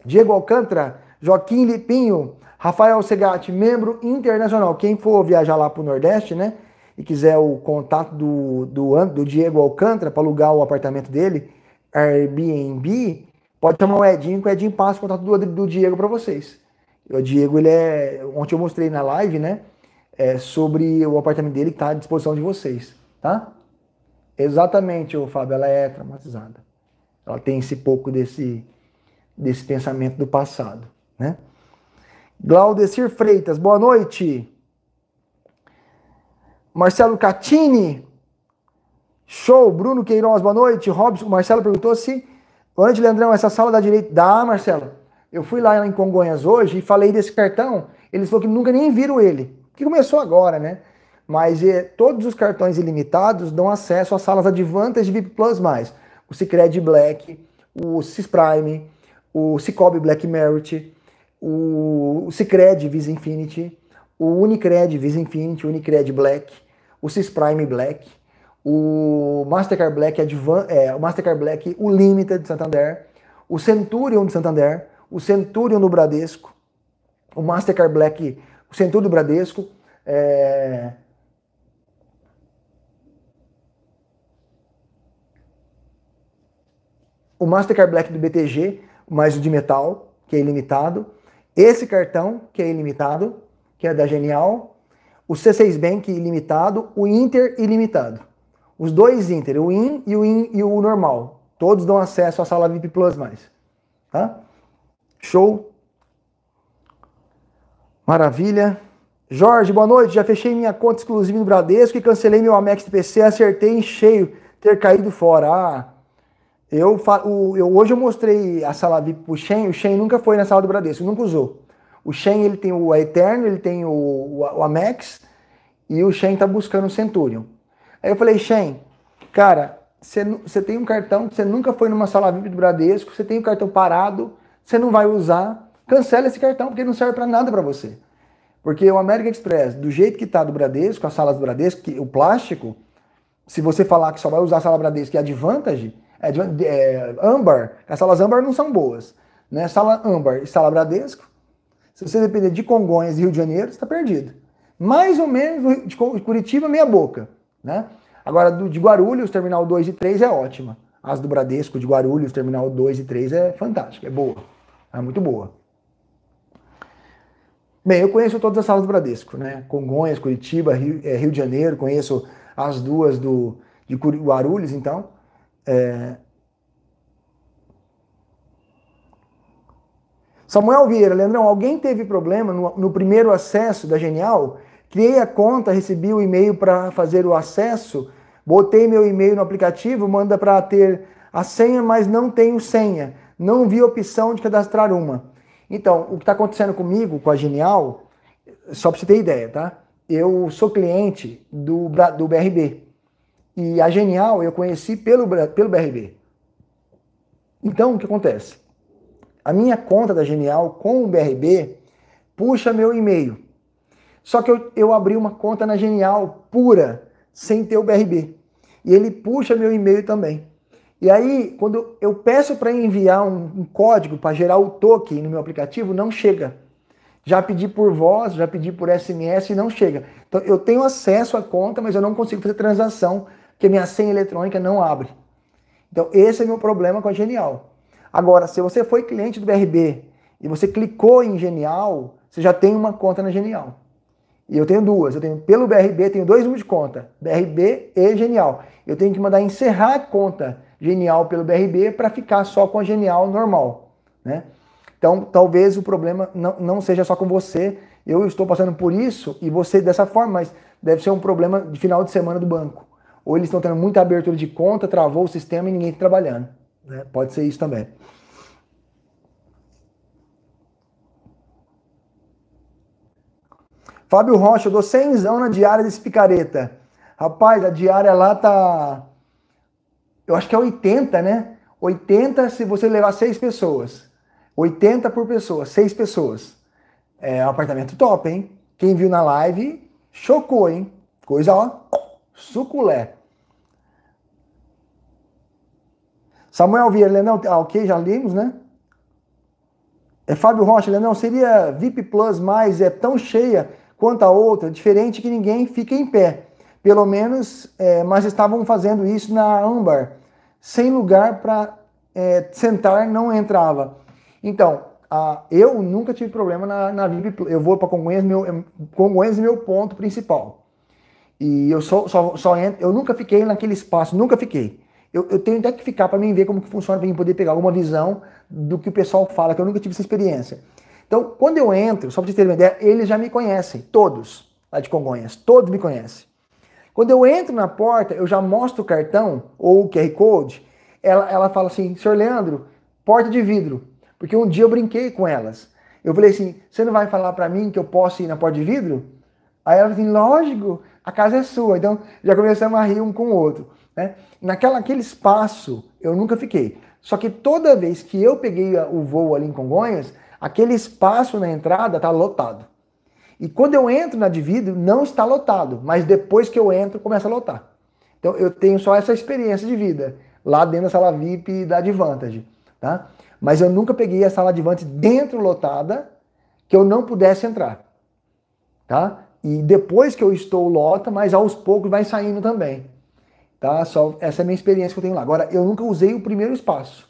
Diego Alcântara, Joaquim Lipinho, Rafael Segatti, membro internacional. Quem for viajar lá para o Nordeste, né? E quiser o contato do, do, do Diego Alcântara para alugar o apartamento dele, Airbnb, pode chamar o Edinho, que o Edinho passa o contato do, do Diego para vocês. O Diego, ele é. Ontem eu mostrei na live, né? É, sobre o apartamento dele que está à disposição de vocês, tá? Exatamente, ô Fábio, ela é traumatizada. Ela tem esse pouco desse, desse pensamento do passado, né? Glaudecir Freitas, boa noite. Marcelo Catini, show. Bruno Queiroz, boa noite. Robson, o Marcelo perguntou se. Antes, Leandrão, essa sala é da direita. Dá, Marcelo. Eu fui lá em Congonhas hoje e falei desse cartão. Eles falaram que nunca nem viram ele. Que começou agora, né? Mas eh, todos os cartões ilimitados dão acesso às salas Advantage VIP Plus+. Mais, o Cicred Black, o Cis Prime, o Cicobi Black Merit, o Cicred Visa Infinity, o Unicred Visa Infinity, o Unicred Black, o Cis Prime Black, o Mastercard Black, Advan é, o Mastercard Black, o de Santander, o Centurion de Santander, o Centurion do Bradesco, o Mastercard Black, o Centurion do Bradesco, é... o Mastercard Black do BTG, mais o de metal, que é ilimitado, esse cartão, que é ilimitado, que é da Genial, o C6 Bank ilimitado, o Inter ilimitado. Os dois Inter, o IN e o IN e o normal. Todos dão acesso à sala VIP Plus mais, tá? Show? Maravilha. Jorge, boa noite. Já fechei minha conta exclusiva no Bradesco e cancelei meu Amex PC. acertei em cheio ter caído fora. Ah, eu, o, eu hoje eu mostrei a sala VIP pro Shen, o Shen nunca foi na sala do Bradesco, nunca usou. O Shen ele tem o é Eterno, ele tem o, o, o Amex e o Shen tá buscando o Centurion. Aí eu falei, Shen, cara, você tem um cartão, você nunca foi numa sala VIP do Bradesco, você tem o um cartão parado, você não vai usar, cancela esse cartão, porque ele não serve para nada para você. Porque o American Express, do jeito que está do Bradesco, as salas do Bradesco, que, o plástico, se você falar que só vai usar a sala Bradesco que é Advantage, é, é, âmbar, as salas âmbar não são boas. Né? Sala âmbar e sala Bradesco, se você depender de Congonhas e Rio de Janeiro, está perdido. Mais ou menos de Curitiba, meia boca. Né? Agora, do, de Guarulhos, terminal 2 e 3 é ótima. As do Bradesco, de Guarulhos, terminal 2 e 3 é fantástica, é boa é muito boa. Bem, eu conheço todas as salas do Bradesco, né? Congonhas, Curitiba, Rio, é, Rio de Janeiro, conheço as duas do, de Guarulhos, então. É... Samuel Vieira, Leandrão, alguém teve problema no, no primeiro acesso da Genial? Criei a conta, recebi o e-mail para fazer o acesso, botei meu e-mail no aplicativo, manda para ter a senha, mas não tenho senha não vi a opção de cadastrar uma. Então, o que está acontecendo comigo, com a Genial, só para você ter ideia, tá? Eu sou cliente do, do BRB. E a Genial eu conheci pelo, pelo BRB. Então, o que acontece? A minha conta da Genial com o BRB puxa meu e-mail. Só que eu, eu abri uma conta na Genial pura, sem ter o BRB. E ele puxa meu e-mail também. E aí, quando eu peço para enviar um, um código para gerar o token no meu aplicativo, não chega. Já pedi por voz, já pedi por SMS e não chega. Então, eu tenho acesso à conta, mas eu não consigo fazer transação, porque minha senha eletrônica não abre. Então, esse é meu problema com a Genial. Agora, se você foi cliente do BRB e você clicou em Genial, você já tem uma conta na Genial. E eu tenho duas. Eu tenho pelo BRB, tenho dois números de conta. BRB e Genial. Eu tenho que mandar encerrar a conta genial pelo BRB para ficar só com a genial normal, né? Então, talvez o problema não, não seja só com você. Eu estou passando por isso e você dessa forma, mas deve ser um problema de final de semana do banco. Ou eles estão tendo muita abertura de conta, travou o sistema e ninguém está trabalhando. Né? Pode ser isso também. Fábio Rocha, eu dou 100 na diária desse picareta. Rapaz, a diária lá tá eu acho que é 80, né? 80 se você levar seis pessoas. 80 por pessoa, seis pessoas. É um apartamento top, hein? Quem viu na live, chocou, hein? Coisa, ó, suculé. Samuel Vieira, Lenão, ah, ok, já lemos, né? É Fábio Rocha, Lenão, seria VIP Plus, mas é tão cheia quanto a outra, diferente que ninguém fica em pé. Pelo menos, é, mas estavam fazendo isso na âmbar, sem lugar para é, sentar, não entrava. Então, a, eu nunca tive problema na, na VIP. Eu vou para Congonhas, meu, é, Congonhas é meu ponto principal. E eu só, só, só entro, eu nunca fiquei naquele espaço, nunca fiquei. Eu, eu tenho até que ficar para mim ver como que funciona, para mim poder pegar alguma visão do que o pessoal fala, que eu nunca tive essa experiência. Então, quando eu entro, só para vocês terem uma ideia, eles já me conhecem, todos lá de Congonhas, todos me conhecem. Quando eu entro na porta, eu já mostro o cartão ou o QR Code, ela, ela fala assim, senhor Leandro, porta de vidro. Porque um dia eu brinquei com elas. Eu falei assim, você não vai falar para mim que eu posso ir na porta de vidro? Aí ela assim, lógico, a casa é sua. Então já começamos a rir um com o outro. Né? Naquela, aquele espaço eu nunca fiquei. Só que toda vez que eu peguei o voo ali em Congonhas, aquele espaço na entrada tá lotado. E quando eu entro na vidro, não está lotado, mas depois que eu entro, começa a lotar. Então eu tenho só essa experiência de vida lá dentro da sala VIP da Advantage, tá? Mas eu nunca peguei a sala Advantage dentro lotada que eu não pudesse entrar, tá? E depois que eu estou lota, mas aos poucos vai saindo também, tá? Só essa é a minha experiência que eu tenho lá. Agora eu nunca usei o primeiro espaço.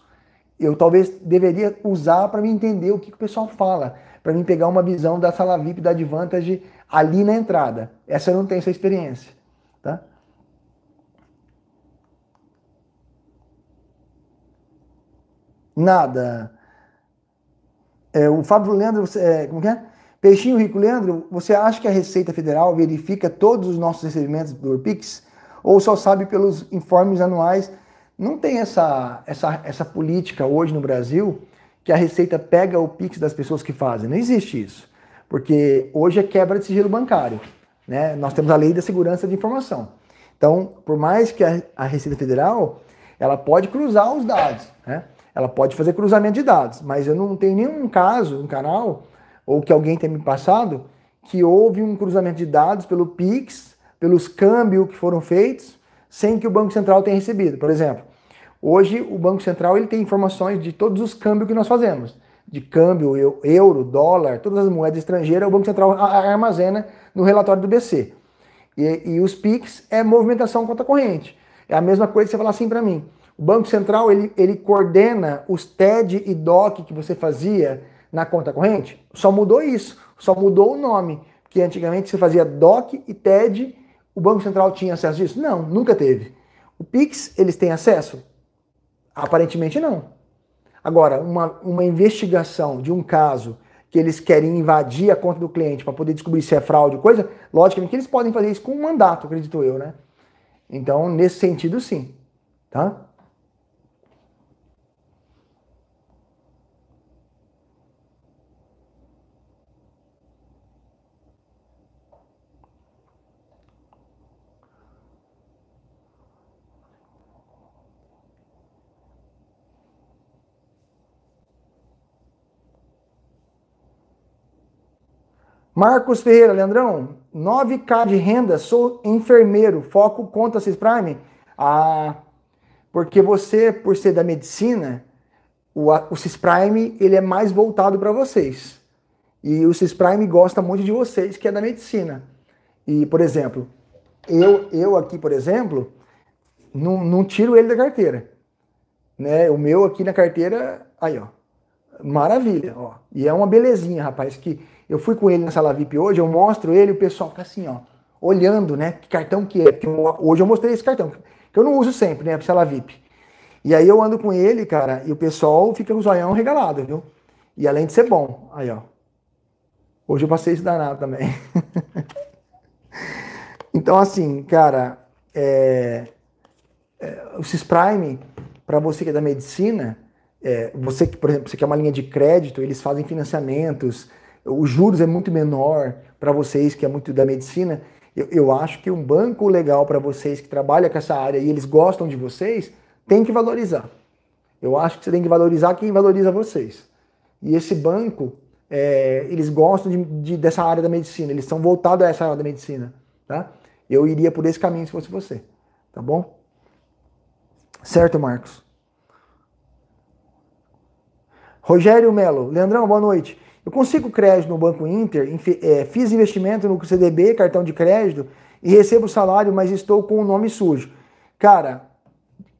Eu talvez deveria usar para me entender o que, que o pessoal fala para mim pegar uma visão da sala VIP da Advantage ali na entrada. Essa eu não tenho essa experiência, tá? Nada. É, o Fábio Leandro, é, como que é? Peixinho Rico Leandro, você acha que a Receita Federal verifica todos os nossos recebimentos do Pix ou só sabe pelos informes anuais? Não tem essa, essa, essa política hoje no Brasil que a Receita pega o Pix das pessoas que fazem. Não existe isso. Porque hoje é quebra de sigilo bancário. Né? Nós temos a lei da segurança de informação. Então, por mais que a, a Receita Federal ela pode cruzar os dados, né? ela pode fazer cruzamento de dados, mas eu não tenho nenhum caso no canal ou que alguém tenha me passado que houve um cruzamento de dados pelo Pix, pelos câmbios que foram feitos, sem que o Banco Central tenha recebido. Por exemplo, Hoje o Banco Central ele tem informações de todos os câmbios que nós fazemos. De câmbio, euro, dólar, todas as moedas estrangeiras, o Banco Central armazena no relatório do BC. E, e os PIX é movimentação conta corrente. É a mesma coisa que você falar assim para mim. O Banco Central ele, ele coordena os TED e DOC que você fazia na conta corrente? Só mudou isso, só mudou o nome. Que antigamente você fazia DOC e TED, o Banco Central tinha acesso a isso? Não, nunca teve. O PIX, eles têm acesso? Aparentemente não. Agora, uma, uma investigação de um caso que eles querem invadir a conta do cliente para poder descobrir se é fraude ou coisa, logicamente que eles podem fazer isso com um mandato, acredito eu, né? Então, nesse sentido, sim. Tá? Marcos Ferreira, Leandrão, 9K de renda, sou enfermeiro, foco conta Cis Prime. Ah, porque você, por ser da medicina, o, o Cis Prime, ele é mais voltado para vocês. E o Cis Prime gosta muito de vocês, que é da medicina. E, por exemplo, eu, eu aqui, por exemplo, não, não tiro ele da carteira. Né? O meu aqui na carteira, aí ó, maravilha, ó. E é uma belezinha, rapaz, que eu fui com ele na sala VIP hoje, eu mostro ele, o pessoal fica assim, ó, olhando, né? Que cartão que é? Porque hoje eu mostrei esse cartão, que eu não uso sempre, né? A sala VIP. E aí eu ando com ele, cara, e o pessoal fica com o zoião regalado, viu? E além de ser bom, aí, ó. Hoje eu passei esse danado também. então, assim, cara, é, é, o Cisprime, para você que é da medicina, é, você que, por exemplo, você quer uma linha de crédito, eles fazem financiamentos, os juros é muito menor para vocês que é muito da medicina. Eu, eu acho que um banco legal para vocês que trabalham com essa área e eles gostam de vocês, tem que valorizar. Eu acho que você tem que valorizar quem valoriza vocês. E esse banco, é, eles gostam de, de, dessa área da medicina, eles são voltados a essa área da medicina. Tá? Eu iria por esse caminho se fosse você. Tá bom? Certo, Marcos? Rogério Melo. Leandrão, boa noite. Eu consigo crédito no Banco Inter, é, fiz investimento no CDB, cartão de crédito, e recebo salário, mas estou com o nome sujo. Cara,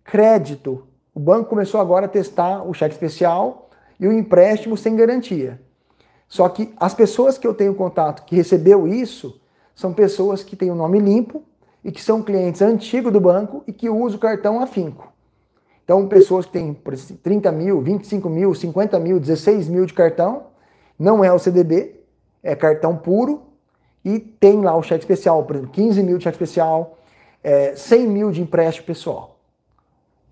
crédito. O banco começou agora a testar o cheque especial e o empréstimo sem garantia. Só que as pessoas que eu tenho contato que recebeu isso são pessoas que têm o nome limpo e que são clientes antigos do banco e que usam o cartão afinco. Então, pessoas que têm 30 mil, 25 mil, 50 mil, 16 mil de cartão não é o CDB, é cartão puro e tem lá o cheque especial, por exemplo, 15 mil de cheque especial, é, 100 mil de empréstimo pessoal.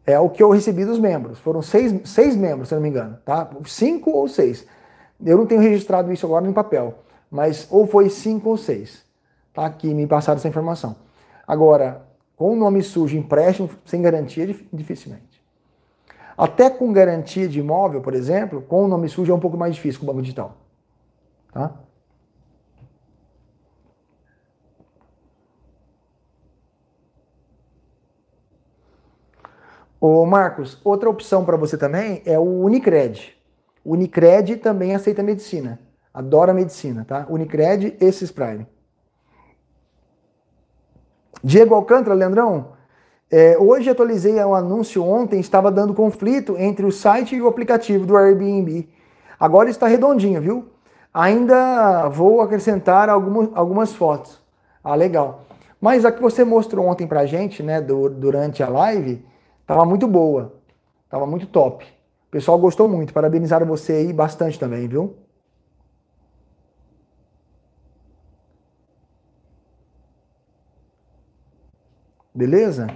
É o que eu recebi dos membros. Foram seis, seis membros, se não me engano, tá? Cinco ou seis. Eu não tenho registrado isso agora em papel, mas ou foi cinco ou seis, tá? Que me passaram essa informação. Agora, com o nome sujo, empréstimo sem garantia, é dificilmente. Até com garantia de imóvel, por exemplo, com o nome sujo é um pouco mais difícil com o banco digital. Tá? Ô Marcos, outra opção para você também é o Unicred. O Unicred também aceita medicina. Adora medicina, tá? Unicred e Prime. Diego Alcântara, Leandrão, é, hoje atualizei o um anúncio ontem, estava dando conflito entre o site e o aplicativo do Airbnb. Agora está redondinho, viu? Ainda vou acrescentar algumas, algumas fotos. Ah, legal. Mas a que você mostrou ontem pra gente, né, do, durante a live, tava muito boa. Tava muito top. O pessoal gostou muito. Parabenizaram você aí bastante também, viu? Beleza?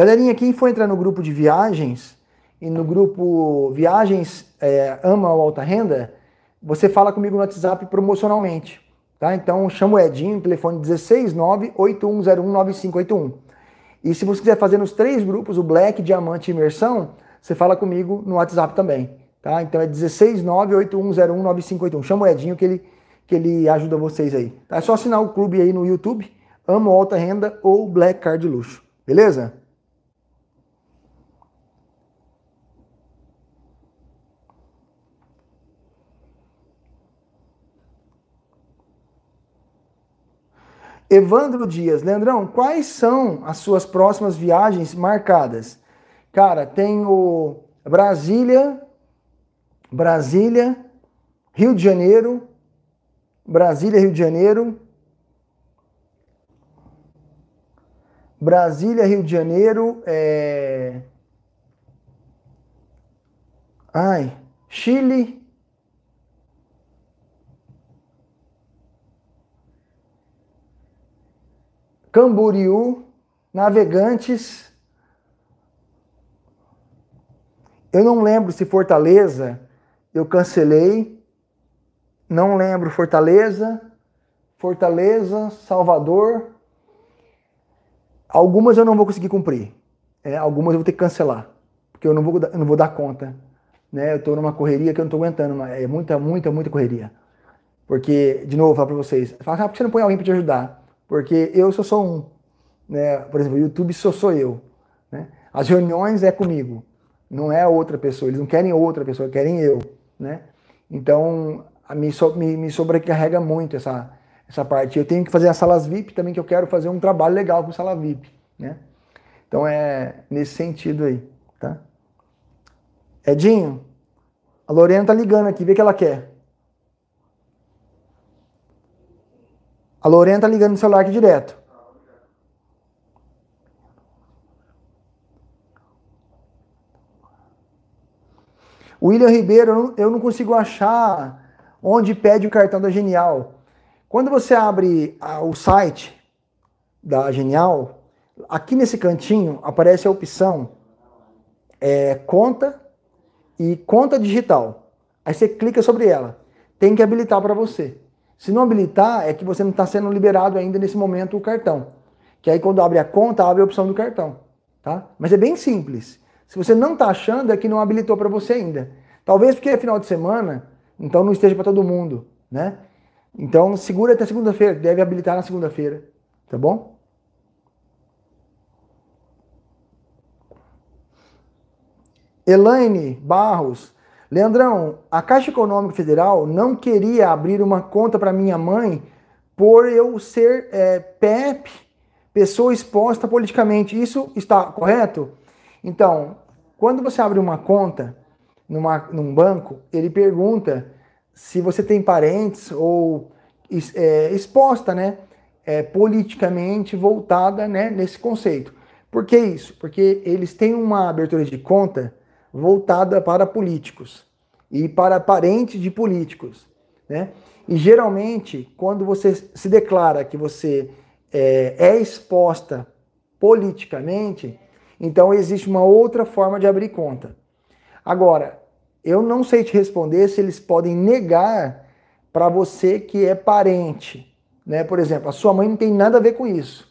Galerinha, quem for entrar no grupo de viagens e no grupo Viagens é, Ama ou Alta Renda, você fala comigo no WhatsApp promocionalmente. Tá? Então chama o Edinho, telefone 16981019581. E se você quiser fazer nos três grupos, o Black, Diamante e Imersão, você fala comigo no WhatsApp também. Tá? Então é 16981019581. Chama o Edinho que ele, que ele ajuda vocês aí. Tá? É só assinar o clube aí no YouTube, Amo Alta Renda ou Black Card Luxo. Beleza? Evandro Dias, Leandrão, quais são as suas próximas viagens marcadas? Cara, tem o Brasília, Brasília, Rio de Janeiro, Brasília, Rio de Janeiro, Brasília, Rio de Janeiro, é... ai, Chile, Camboriú, Navegantes. Eu não lembro se Fortaleza eu cancelei. Não lembro Fortaleza, Fortaleza, Salvador. Algumas eu não vou conseguir cumprir. É, algumas eu vou ter que cancelar, porque eu não vou, eu não vou dar conta. Né? Eu estou numa correria que eu não estou aguentando. É muita, muita, muita correria. Porque, de novo, vou falar para vocês. Fala, ah, por que você não põe alguém para te ajudar? Porque eu só sou um. Né? Por exemplo, o YouTube só sou eu. Né? As reuniões é comigo, não é outra pessoa. Eles não querem outra pessoa, querem eu. Né? Então, me, so, me, me sobrecarrega muito essa, essa parte. Eu tenho que fazer as salas VIP também, que eu quero fazer um trabalho legal com sala VIP. Né? Então, é nesse sentido aí. Tá? Edinho, a Lorena tá ligando aqui, vê o que ela quer. A Lorena tá ligando no celular aqui direto. William Ribeiro, eu não, consigo achar onde pede o cartão da Genial. Quando você abre a, o site da Genial, aqui nesse cantinho aparece a opção é, conta e conta digital. Aí você clica sobre ela. Tem que habilitar para você. Se não habilitar, é que você não está sendo liberado ainda nesse momento o cartão. Que aí quando abre a conta, abre a opção do cartão. Tá? Mas é bem simples. Se você não está achando, é que não habilitou para você ainda. Talvez porque é final de semana, então não esteja para todo mundo, né? Então segura até segunda-feira, deve habilitar na segunda-feira, tá bom? Elaine Barros, Leandrão, a Caixa Econômica Federal não queria abrir uma conta para minha mãe por eu ser é, PEP, pessoa exposta politicamente. Isso está correto? Então, quando você abre uma conta numa, num banco, ele pergunta se você tem parentes ou é, exposta, né? É, politicamente voltada né, nesse conceito. Por que isso? Porque eles têm uma abertura de conta voltada para políticos e para parentes de políticos. Né? E geralmente, quando você se declara que você é, é exposta politicamente, então existe uma outra forma de abrir conta. Agora, eu não sei te responder se eles podem negar para você que é parente, né? Por exemplo, a sua mãe não tem nada a ver com isso,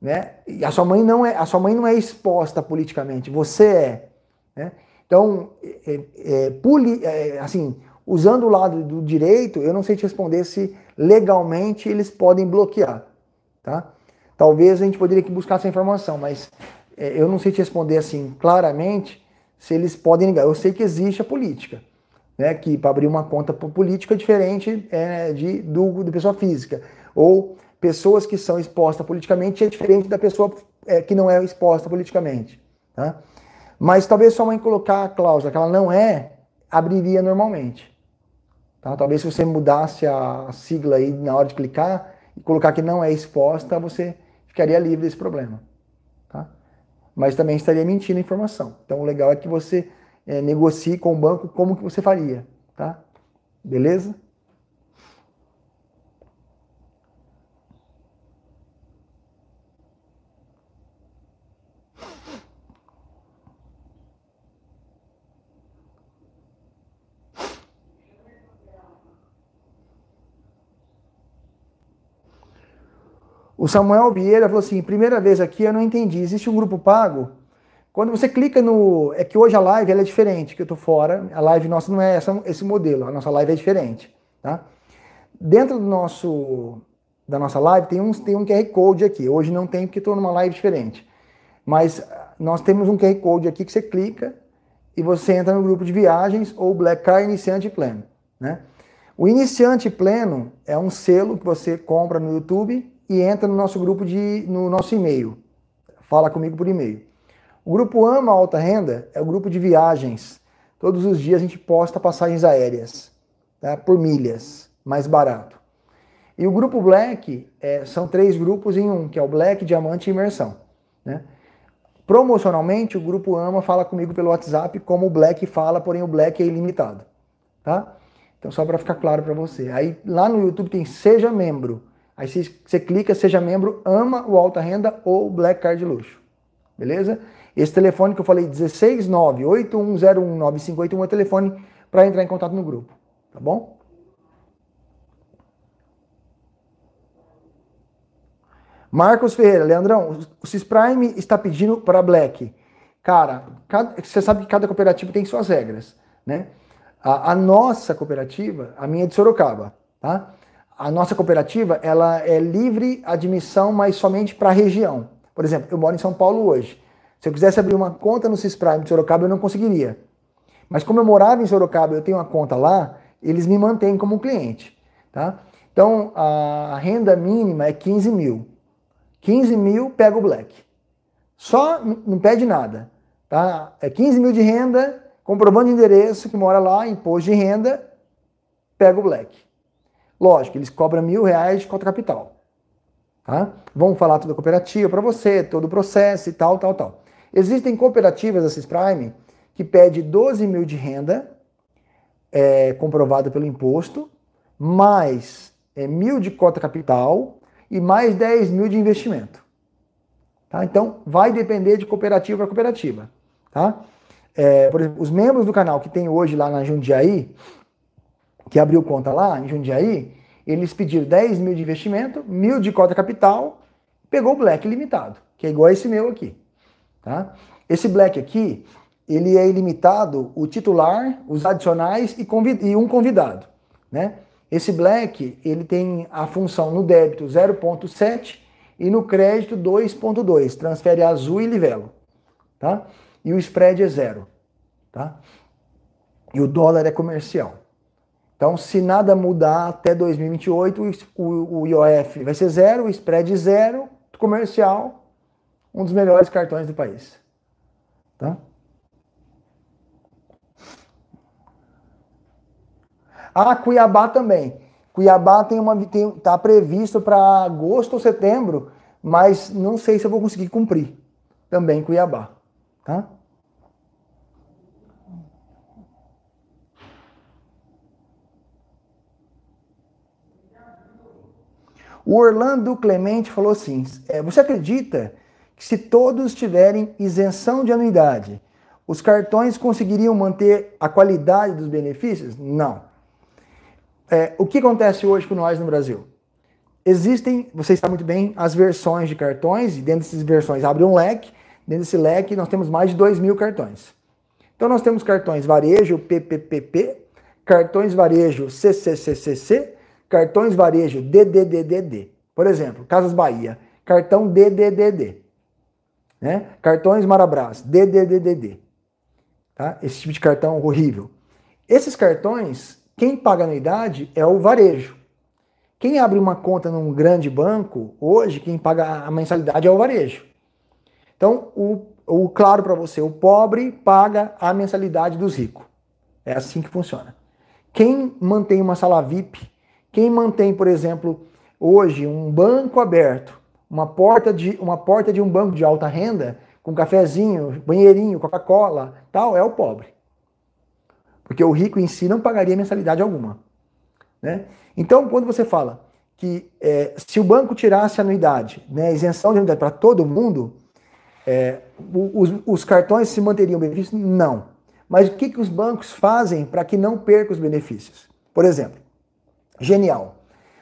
né? E a sua mãe não é, a sua mãe não é exposta politicamente, você é. Né? Então, é, é, é, é, assim, usando o lado do direito, eu não sei te responder se legalmente eles podem bloquear, tá? Talvez a gente poderia que buscar essa informação, mas é, eu não sei te responder assim claramente se eles podem ligar. Eu sei que existe a política, né? Que para abrir uma conta política é diferente é, né, de do, do pessoa física ou pessoas que são expostas politicamente é diferente da pessoa é, que não é exposta politicamente, tá? Mas talvez sua mãe colocar a cláusula que ela não é, abriria normalmente. Tá? Talvez se você mudasse a sigla aí na hora de clicar e colocar que não é exposta, você ficaria livre desse problema. Tá? Mas também estaria mentindo a informação. Então o legal é que você é, negocie com o banco como que você faria. Tá? Beleza? O Samuel Vieira falou assim: primeira vez aqui eu não entendi. Existe um grupo pago? Quando você clica no. É que hoje a live ela é diferente, que eu tô fora. A live nossa não é essa, esse modelo, a nossa live é diferente. Tá? Dentro do nosso da nossa live tem um, tem um QR Code aqui. Hoje não tem porque estou numa live diferente. Mas ah, nós temos um QR Code aqui que você clica e você entra no grupo de viagens ou Black Car Iniciante Pleno. Né? O Iniciante Pleno é um selo que você compra no YouTube e entra no nosso grupo de no nosso e-mail. Fala comigo por e-mail. O grupo Ama Alta Renda é o grupo de viagens. Todos os dias a gente posta passagens aéreas tá? por milhas, mais barato. E o grupo Black é, são três grupos em um, que é o Black, Diamante e Imersão. Né? Promocionalmente, o grupo Ama fala comigo pelo WhatsApp como o Black fala, porém o Black é ilimitado. Tá? Então, só para ficar claro para você. Aí lá no YouTube tem Seja Membro. Aí você, você clica, seja membro, ama o alta renda ou black card de luxo. Beleza? Esse telefone que eu falei, 16981019581, é o telefone para entrar em contato no grupo. Tá bom? Marcos Ferreira, Leandrão, o Cisprime está pedindo para Black. Cara, cada, você sabe que cada cooperativa tem suas regras, né? A, a, nossa cooperativa, a minha é de Sorocaba, tá? a nossa cooperativa ela é livre admissão, mas somente para a região. Por exemplo, eu moro em São Paulo hoje. Se eu quisesse abrir uma conta no Cisprime de Sorocaba, eu não conseguiria. Mas como eu morava em Sorocaba, eu tenho uma conta lá, eles me mantêm como cliente, tá? Então, a renda mínima é 15 mil. 15 mil pega o Black. Só não pede nada, tá? É 15 mil de renda, comprovando endereço que mora lá, imposto de renda, pega o Black. Lógico, eles cobram mil reais de cota capital. Tá? falar toda a cooperativa para você, todo o processo e tal, tal, tal. Existem cooperativas esses Prime que pede 12 mil de renda, é, comprovada pelo imposto, mais é, mil de cota capital e mais 10 mil de investimento. Tá? Então, vai depender de cooperativa para cooperativa. Tá? É, por exemplo, os membros do canal que tem hoje lá na Jundiaí, que abriu conta lá em Jundiaí, eles pediram 10 mil de investimento, mil de cota capital, pegou o black limitado, que é igual a esse meu aqui. Tá? Esse black aqui, ele é ilimitado, o titular, os adicionais e, e um convidado. Né? Esse black, ele tem a função no débito 0.7 e no crédito 2.2, transfere azul e livelo, tá? E o spread é zero, tá? E o dólar é comercial. Então, se nada mudar até 2028, o, IOF vai ser zero, o spread zero, comercial, um dos melhores cartões do país. Tá? Ah, Cuiabá também. Cuiabá tem uma tá previsto para agosto ou setembro, mas não sei se eu vou conseguir cumprir. Também Cuiabá, tá? O Orlando Clemente falou assim: é, Você acredita que se todos tiverem isenção de anuidade, os cartões conseguiriam manter a qualidade dos benefícios? Não. É, o que acontece hoje com nós no Brasil? Existem, você está muito bem, as versões de cartões, e dentro dessas versões abre um leque, dentro desse leque nós temos mais de 2 mil cartões. Então nós temos cartões varejo PPPP, cartões varejo CCCCC, cartões varejo DDDDD. Por exemplo, Casas Bahia, cartão DDDD. Né? Cartões Marabras, DDDDD. Tá? Esse tipo de cartão horrível. Esses cartões, quem paga anuidade é o varejo. Quem abre uma conta num grande banco, hoje, quem paga a mensalidade é o varejo. Então, o, o claro para você, o pobre paga a mensalidade dos ricos. É assim que funciona. Quem mantém uma sala VIP quem mantém, por exemplo, hoje um banco aberto, uma porta de, uma porta de um banco de alta renda, com cafezinho, banheirinho, Coca-Cola, tal, é o pobre. Porque o rico em si não pagaria mensalidade alguma. Né? Então, quando você fala que é, se o banco tirasse anuidade, né, isenção de anuidade para todo mundo, é, os, os, cartões se manteriam benefícios? Não. Mas o que, que os bancos fazem para que não perca os benefícios? Por exemplo, Genial.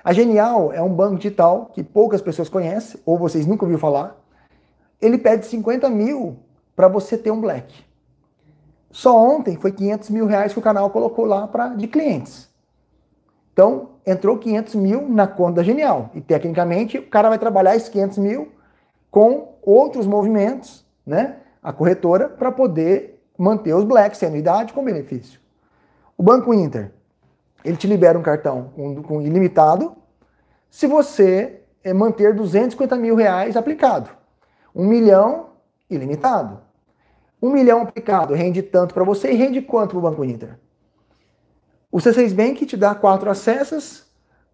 A Genial é um banco digital que poucas pessoas conhecem, ou vocês nunca ouviram falar. Ele pede 50 mil para você ter um black. Só ontem foi 500 mil reais que o canal colocou lá pra, de clientes. Então, entrou 500 mil na conta da Genial. E, tecnicamente, o cara vai trabalhar esses 500 mil com outros movimentos, né? A corretora, para poder manter os blacks sem anuidade com benefício. O Banco Inter ele te libera um cartão com, com ilimitado se você eh, manter 250 mil reais aplicado. Um milhão ilimitado. Um milhão aplicado rende tanto para você e rende quanto para o Banco Inter? O C6 Bank te dá quatro acessos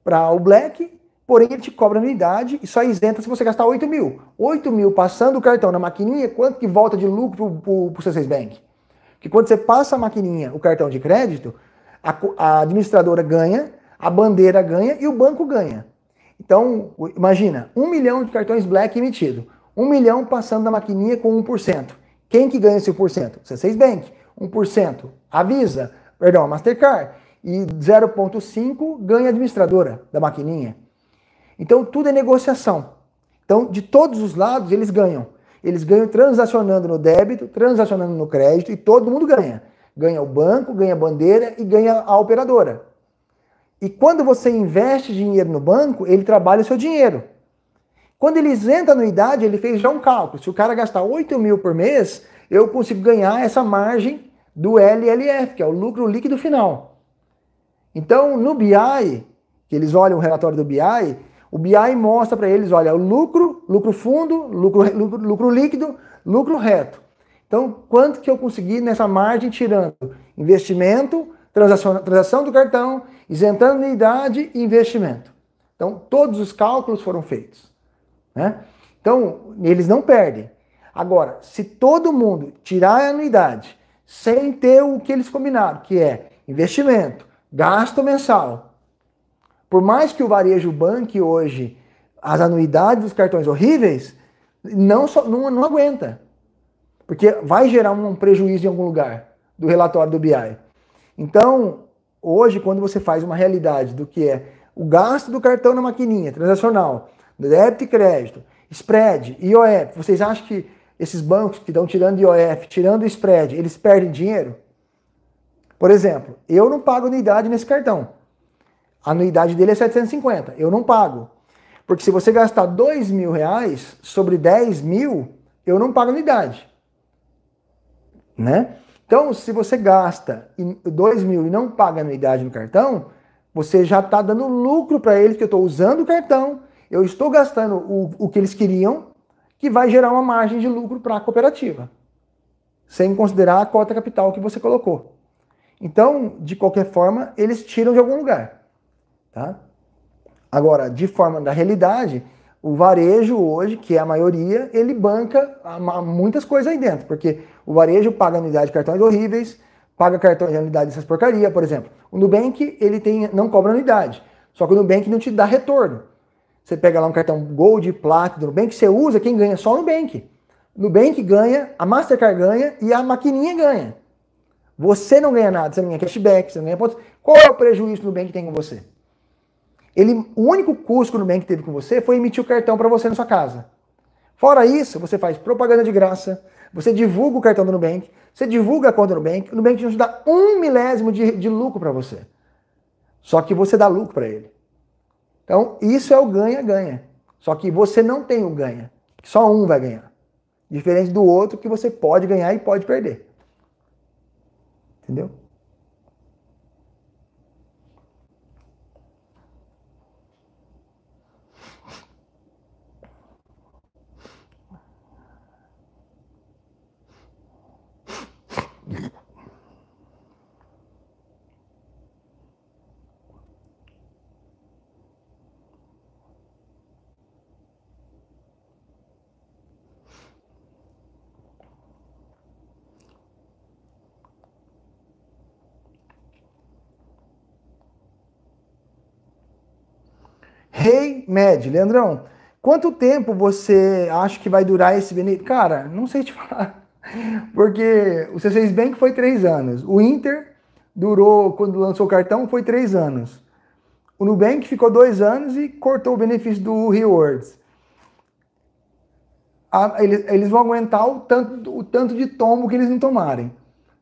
para o Black, porém ele te cobra anuidade e só isenta se você gastar 8 mil. 8 mil passando o cartão na maquininha, quanto que volta de lucro para o C6 Bank? Que quando você passa a maquininha, o cartão de crédito, a, a administradora ganha, a bandeira ganha e o banco ganha. Então, imagina, um milhão de cartões black emitido, um milhão passando da maquininha com 1%. Quem que ganha esse 1%? C6 Bank, 1%. Avisa, perdão, a Mastercard. E 0,5% ganha a administradora da maquininha. Então, tudo é negociação. Então, de todos os lados, eles ganham. Eles ganham transacionando no débito, transacionando no crédito e todo mundo ganha. Ganha o banco, ganha a bandeira e ganha a operadora. E quando você investe dinheiro no banco, ele trabalha o seu dinheiro. Quando ele isenta a anuidade, ele fez já um cálculo. Se o cara gastar 8 mil por mês, eu consigo ganhar essa margem do LLF, que é o lucro líquido final. Então, no BI, que eles olham o relatório do BI, o BI mostra para eles, olha, o lucro, lucro fundo, lucro, lucro, lucro líquido, lucro reto. Então, quanto que eu consegui nessa margem tirando investimento, transação, transação do cartão, isentando anuidade e investimento. Então, todos os cálculos foram feitos. Né? Então, eles não perdem. Agora, se todo mundo tirar a anuidade sem ter o que eles combinaram, que é investimento, gasto mensal, por mais que o varejo banque hoje as anuidades dos cartões horríveis, não, não, não aguenta. Porque vai gerar um prejuízo em algum lugar do relatório do BI. Então, hoje, quando você faz uma realidade do que é o gasto do cartão na maquininha transacional, débito e crédito, spread, IOF, vocês acham que esses bancos que estão tirando IOF, tirando spread, eles perdem dinheiro? Por exemplo, eu não pago anuidade nesse cartão. A anuidade dele é 750. Eu não pago. Porque se você gastar 2 mil reais sobre 10 mil, eu não pago anuidade né? Então, se você gasta 2 mil e não paga anuidade no cartão, você já está dando lucro para eles, que eu estou usando o cartão, eu estou gastando o, o que eles queriam, que vai gerar uma margem de lucro para a cooperativa, sem considerar a cota capital que você colocou. Então, de qualquer forma, eles tiram de algum lugar. Tá? Agora, de forma da realidade, o varejo hoje, que é a maioria, ele banca muitas coisas aí dentro, porque o varejo paga anuidade de cartões horríveis, paga cartão de anuidade dessas porcaria, por exemplo. O Nubank, ele tem, não cobra anuidade. Só que o Nubank não te dá retorno. Você pega lá um cartão Gold, Plata do Nubank, você usa, quem ganha só o Nubank. O Nubank ganha, a Mastercard ganha e a maquininha ganha. Você não ganha nada, você não ganha cashback, você não ganha pontos. Qual é o prejuízo que o Nubank tem com você? Ele, o único custo que o Nubank teve com você foi emitir o cartão para você na sua casa. Fora isso, você faz propaganda de graça, você divulga o cartão do Nubank, você divulga a conta do Nubank, o Nubank não te dá um milésimo de, de lucro para você. Só que você dá lucro para ele. Então, isso é o ganha-ganha. Só que você não tem o ganha. Só um vai ganhar. Diferente do outro que você pode ganhar e pode perder. Entendeu? Rei hey, Med, Leandrão, quanto tempo você acha que vai durar esse benefício? Cara, não sei te falar. Porque o C6 Bank foi três anos. O Inter durou, quando lançou o cartão, foi três anos. O Nubank ficou dois anos e cortou o benefício do Rewards. eles, eles, vão aguentar o tanto, o tanto de tombo que eles não tomarem.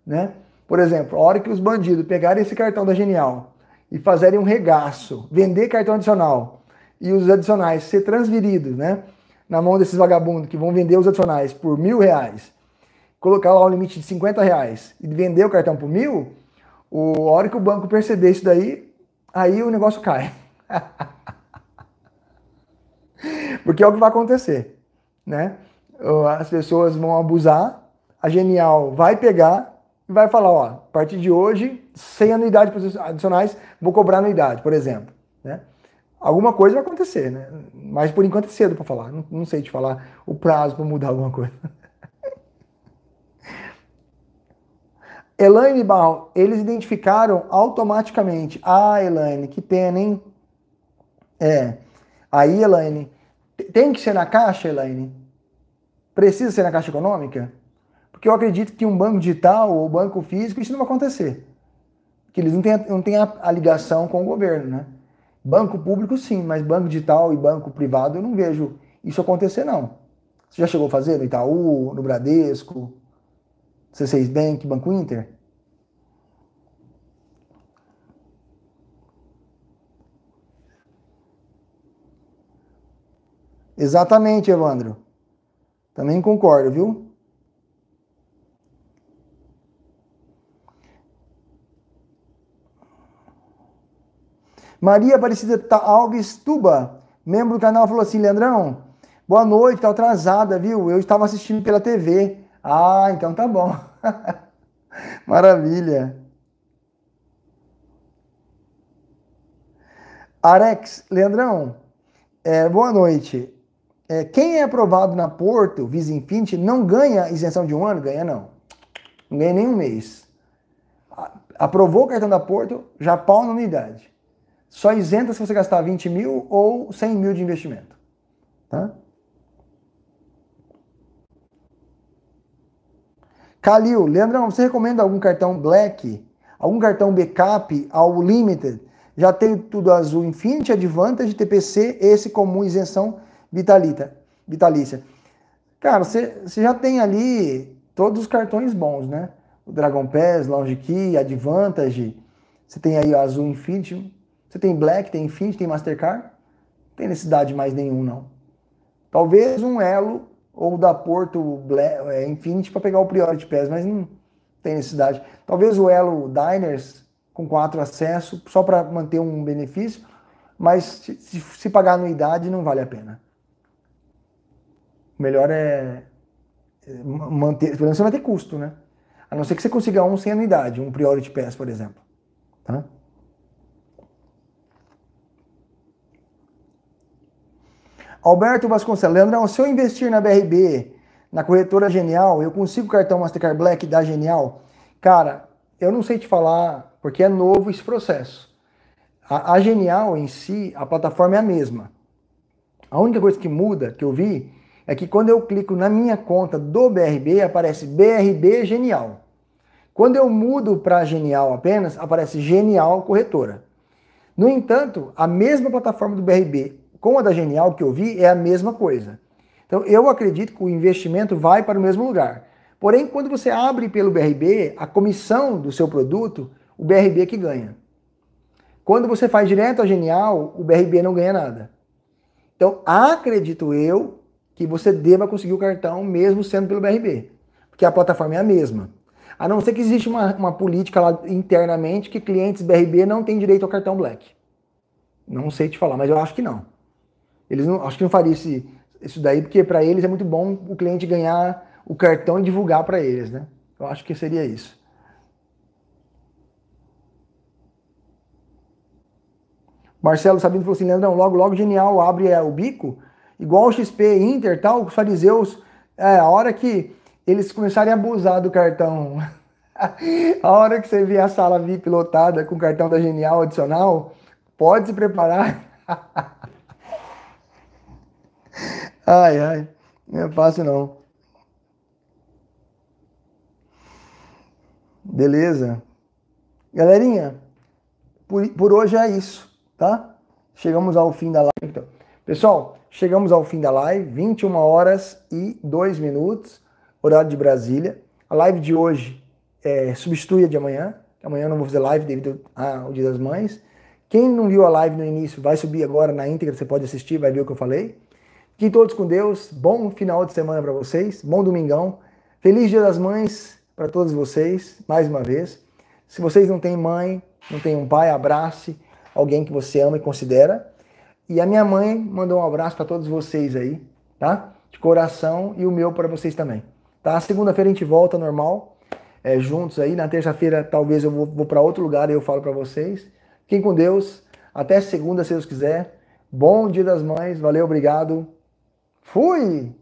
Né? Por exemplo, a hora que os bandidos pegarem esse cartão da Genial e fazerem um regaço, vender cartão adicional e os adicionais ser transferidos, né? Na mão desses vagabundos que vão vender os adicionais por mil reais, colocar lá o limite de 50 reais e vender o cartão por mil, o, a hora que o banco perceber isso daí, aí o negócio cai. Porque é o que vai acontecer, né? As pessoas vão abusar, a Genial vai pegar e vai falar, ó, a partir de hoje, sem anuidade para os adicionais, vou cobrar anuidade, por exemplo, né? alguma coisa vai acontecer, né? Mas por enquanto é cedo para falar. Não, não, sei te falar o prazo para mudar alguma coisa. Elaine Bal, eles identificaram automaticamente. Ah, Elaine, que pena, hein? É. Aí, Elaine, tem que ser na caixa, Elaine? Precisa ser na caixa econômica? Porque eu acredito que um banco digital ou banco físico, isso não vai acontecer. Que eles não têm, não têm a, a ligação com o governo, né? Banco público, sim, mas banco digital e banco privado eu não vejo isso acontecer, não. Você já chegou a fazer no Itaú, no Bradesco, C6 Bank, Banco Inter? Exatamente, Evandro. Também concordo, viu? Maria Aparecida Alves Tuba, membro do canal, falou assim: Leandrão, boa noite, tá atrasada, viu? Eu estava assistindo pela TV. Ah, então tá bom. Maravilha. Arex, Leandrão, é, boa noite. É, quem é aprovado na Porto, Visa Infinity, não ganha isenção de um ano? Ganha não. Não ganha nem um mês. Aprovou o cartão da Porto, já pau na unidade só isenta se você gastar 20 mil ou 100 mil de investimento. Tá? Calil, Leandrão, você recomenda algum cartão Black? Algum cartão backup ao Limited? Já tem tudo azul Infinity, Advantage, TPC, esse comum isenção vitalita, vitalícia. Cara, você, você já tem ali todos os cartões bons, né? O Dragon Pass, Lounge Key, Advantage, você tem aí o Azul Infinity, você tem Black, tem Infinity, tem Mastercard? Não tem necessidade de mais nenhum, não. Talvez um Elo ou da Porto Black, é, Infinity para pegar o Priority Pass, mas não tem necessidade. Talvez o Elo Diners com quatro acesso só para manter um benefício, mas se, se, se pagar anuidade não vale a pena. O melhor é, é manter, pelo menos você vai ter custo, né? A não ser que você consiga um sem anuidade, um Priority Pass, por exemplo. Tá? Alberto Vasconcelos, Leandrão, se eu investir na BRB, na corretora Genial, eu consigo o cartão Mastercard Black da Genial? Cara, eu não sei te falar, porque é novo esse processo. A, a Genial em si, a plataforma é a mesma. A única coisa que muda, que eu vi, é que quando eu clico na minha conta do BRB, aparece BRB Genial. Quando eu mudo para Genial apenas, aparece Genial Corretora. No entanto, a mesma plataforma do BRB com a da Genial que eu vi é a mesma coisa. Então eu acredito que o investimento vai para o mesmo lugar. Porém, quando você abre pelo BRB, a comissão do seu produto, o BRB que ganha. Quando você faz direto a Genial, o BRB não ganha nada. Então, acredito eu que você deva conseguir o cartão mesmo sendo pelo BRB, porque a plataforma é a mesma. A não ser que existe uma, uma política lá internamente que clientes BRB não têm direito ao cartão Black. Não sei te falar, mas eu acho que não. Eles não, acho que não faria esse, isso daí, porque para eles é muito bom o cliente ganhar o cartão e divulgar para eles, né? Eu acho que seria isso. Marcelo Sabino falou assim, Leandrão, logo, logo Genial abre é, o bico, igual o XP, Inter tal, os fariseus, é, a hora que eles começarem a abusar do cartão, a hora que você vê a sala VIP lotada com o cartão da Genial adicional, pode se preparar Ai, ai, não é fácil não. Beleza? Galerinha, por, por hoje é isso, tá? Chegamos ao fim da live. Então. Pessoal, chegamos ao fim da live, 21 horas e 2 minutos, horário de Brasília. A live de hoje é, substitui a de amanhã. Amanhã eu não vou fazer live devido ao Dia das Mães. Quem não viu a live no início, vai subir agora na íntegra, você pode assistir, vai ver o que eu falei. Fiquem todos com Deus. Bom final de semana para vocês. Bom domingão. Feliz Dia das Mães para todos vocês, mais uma vez. Se vocês não têm mãe, não têm um pai, abrace alguém que você ama e considera. E a minha mãe mandou um abraço para todos vocês aí, tá? De coração e o meu para vocês também. Tá? Segunda-feira a gente volta normal, é, juntos aí. Na terça-feira talvez eu vou, vou para outro lugar e eu falo para vocês. Fiquem com Deus. Até segunda, se Deus quiser. Bom Dia das Mães. Valeu, obrigado. Fui!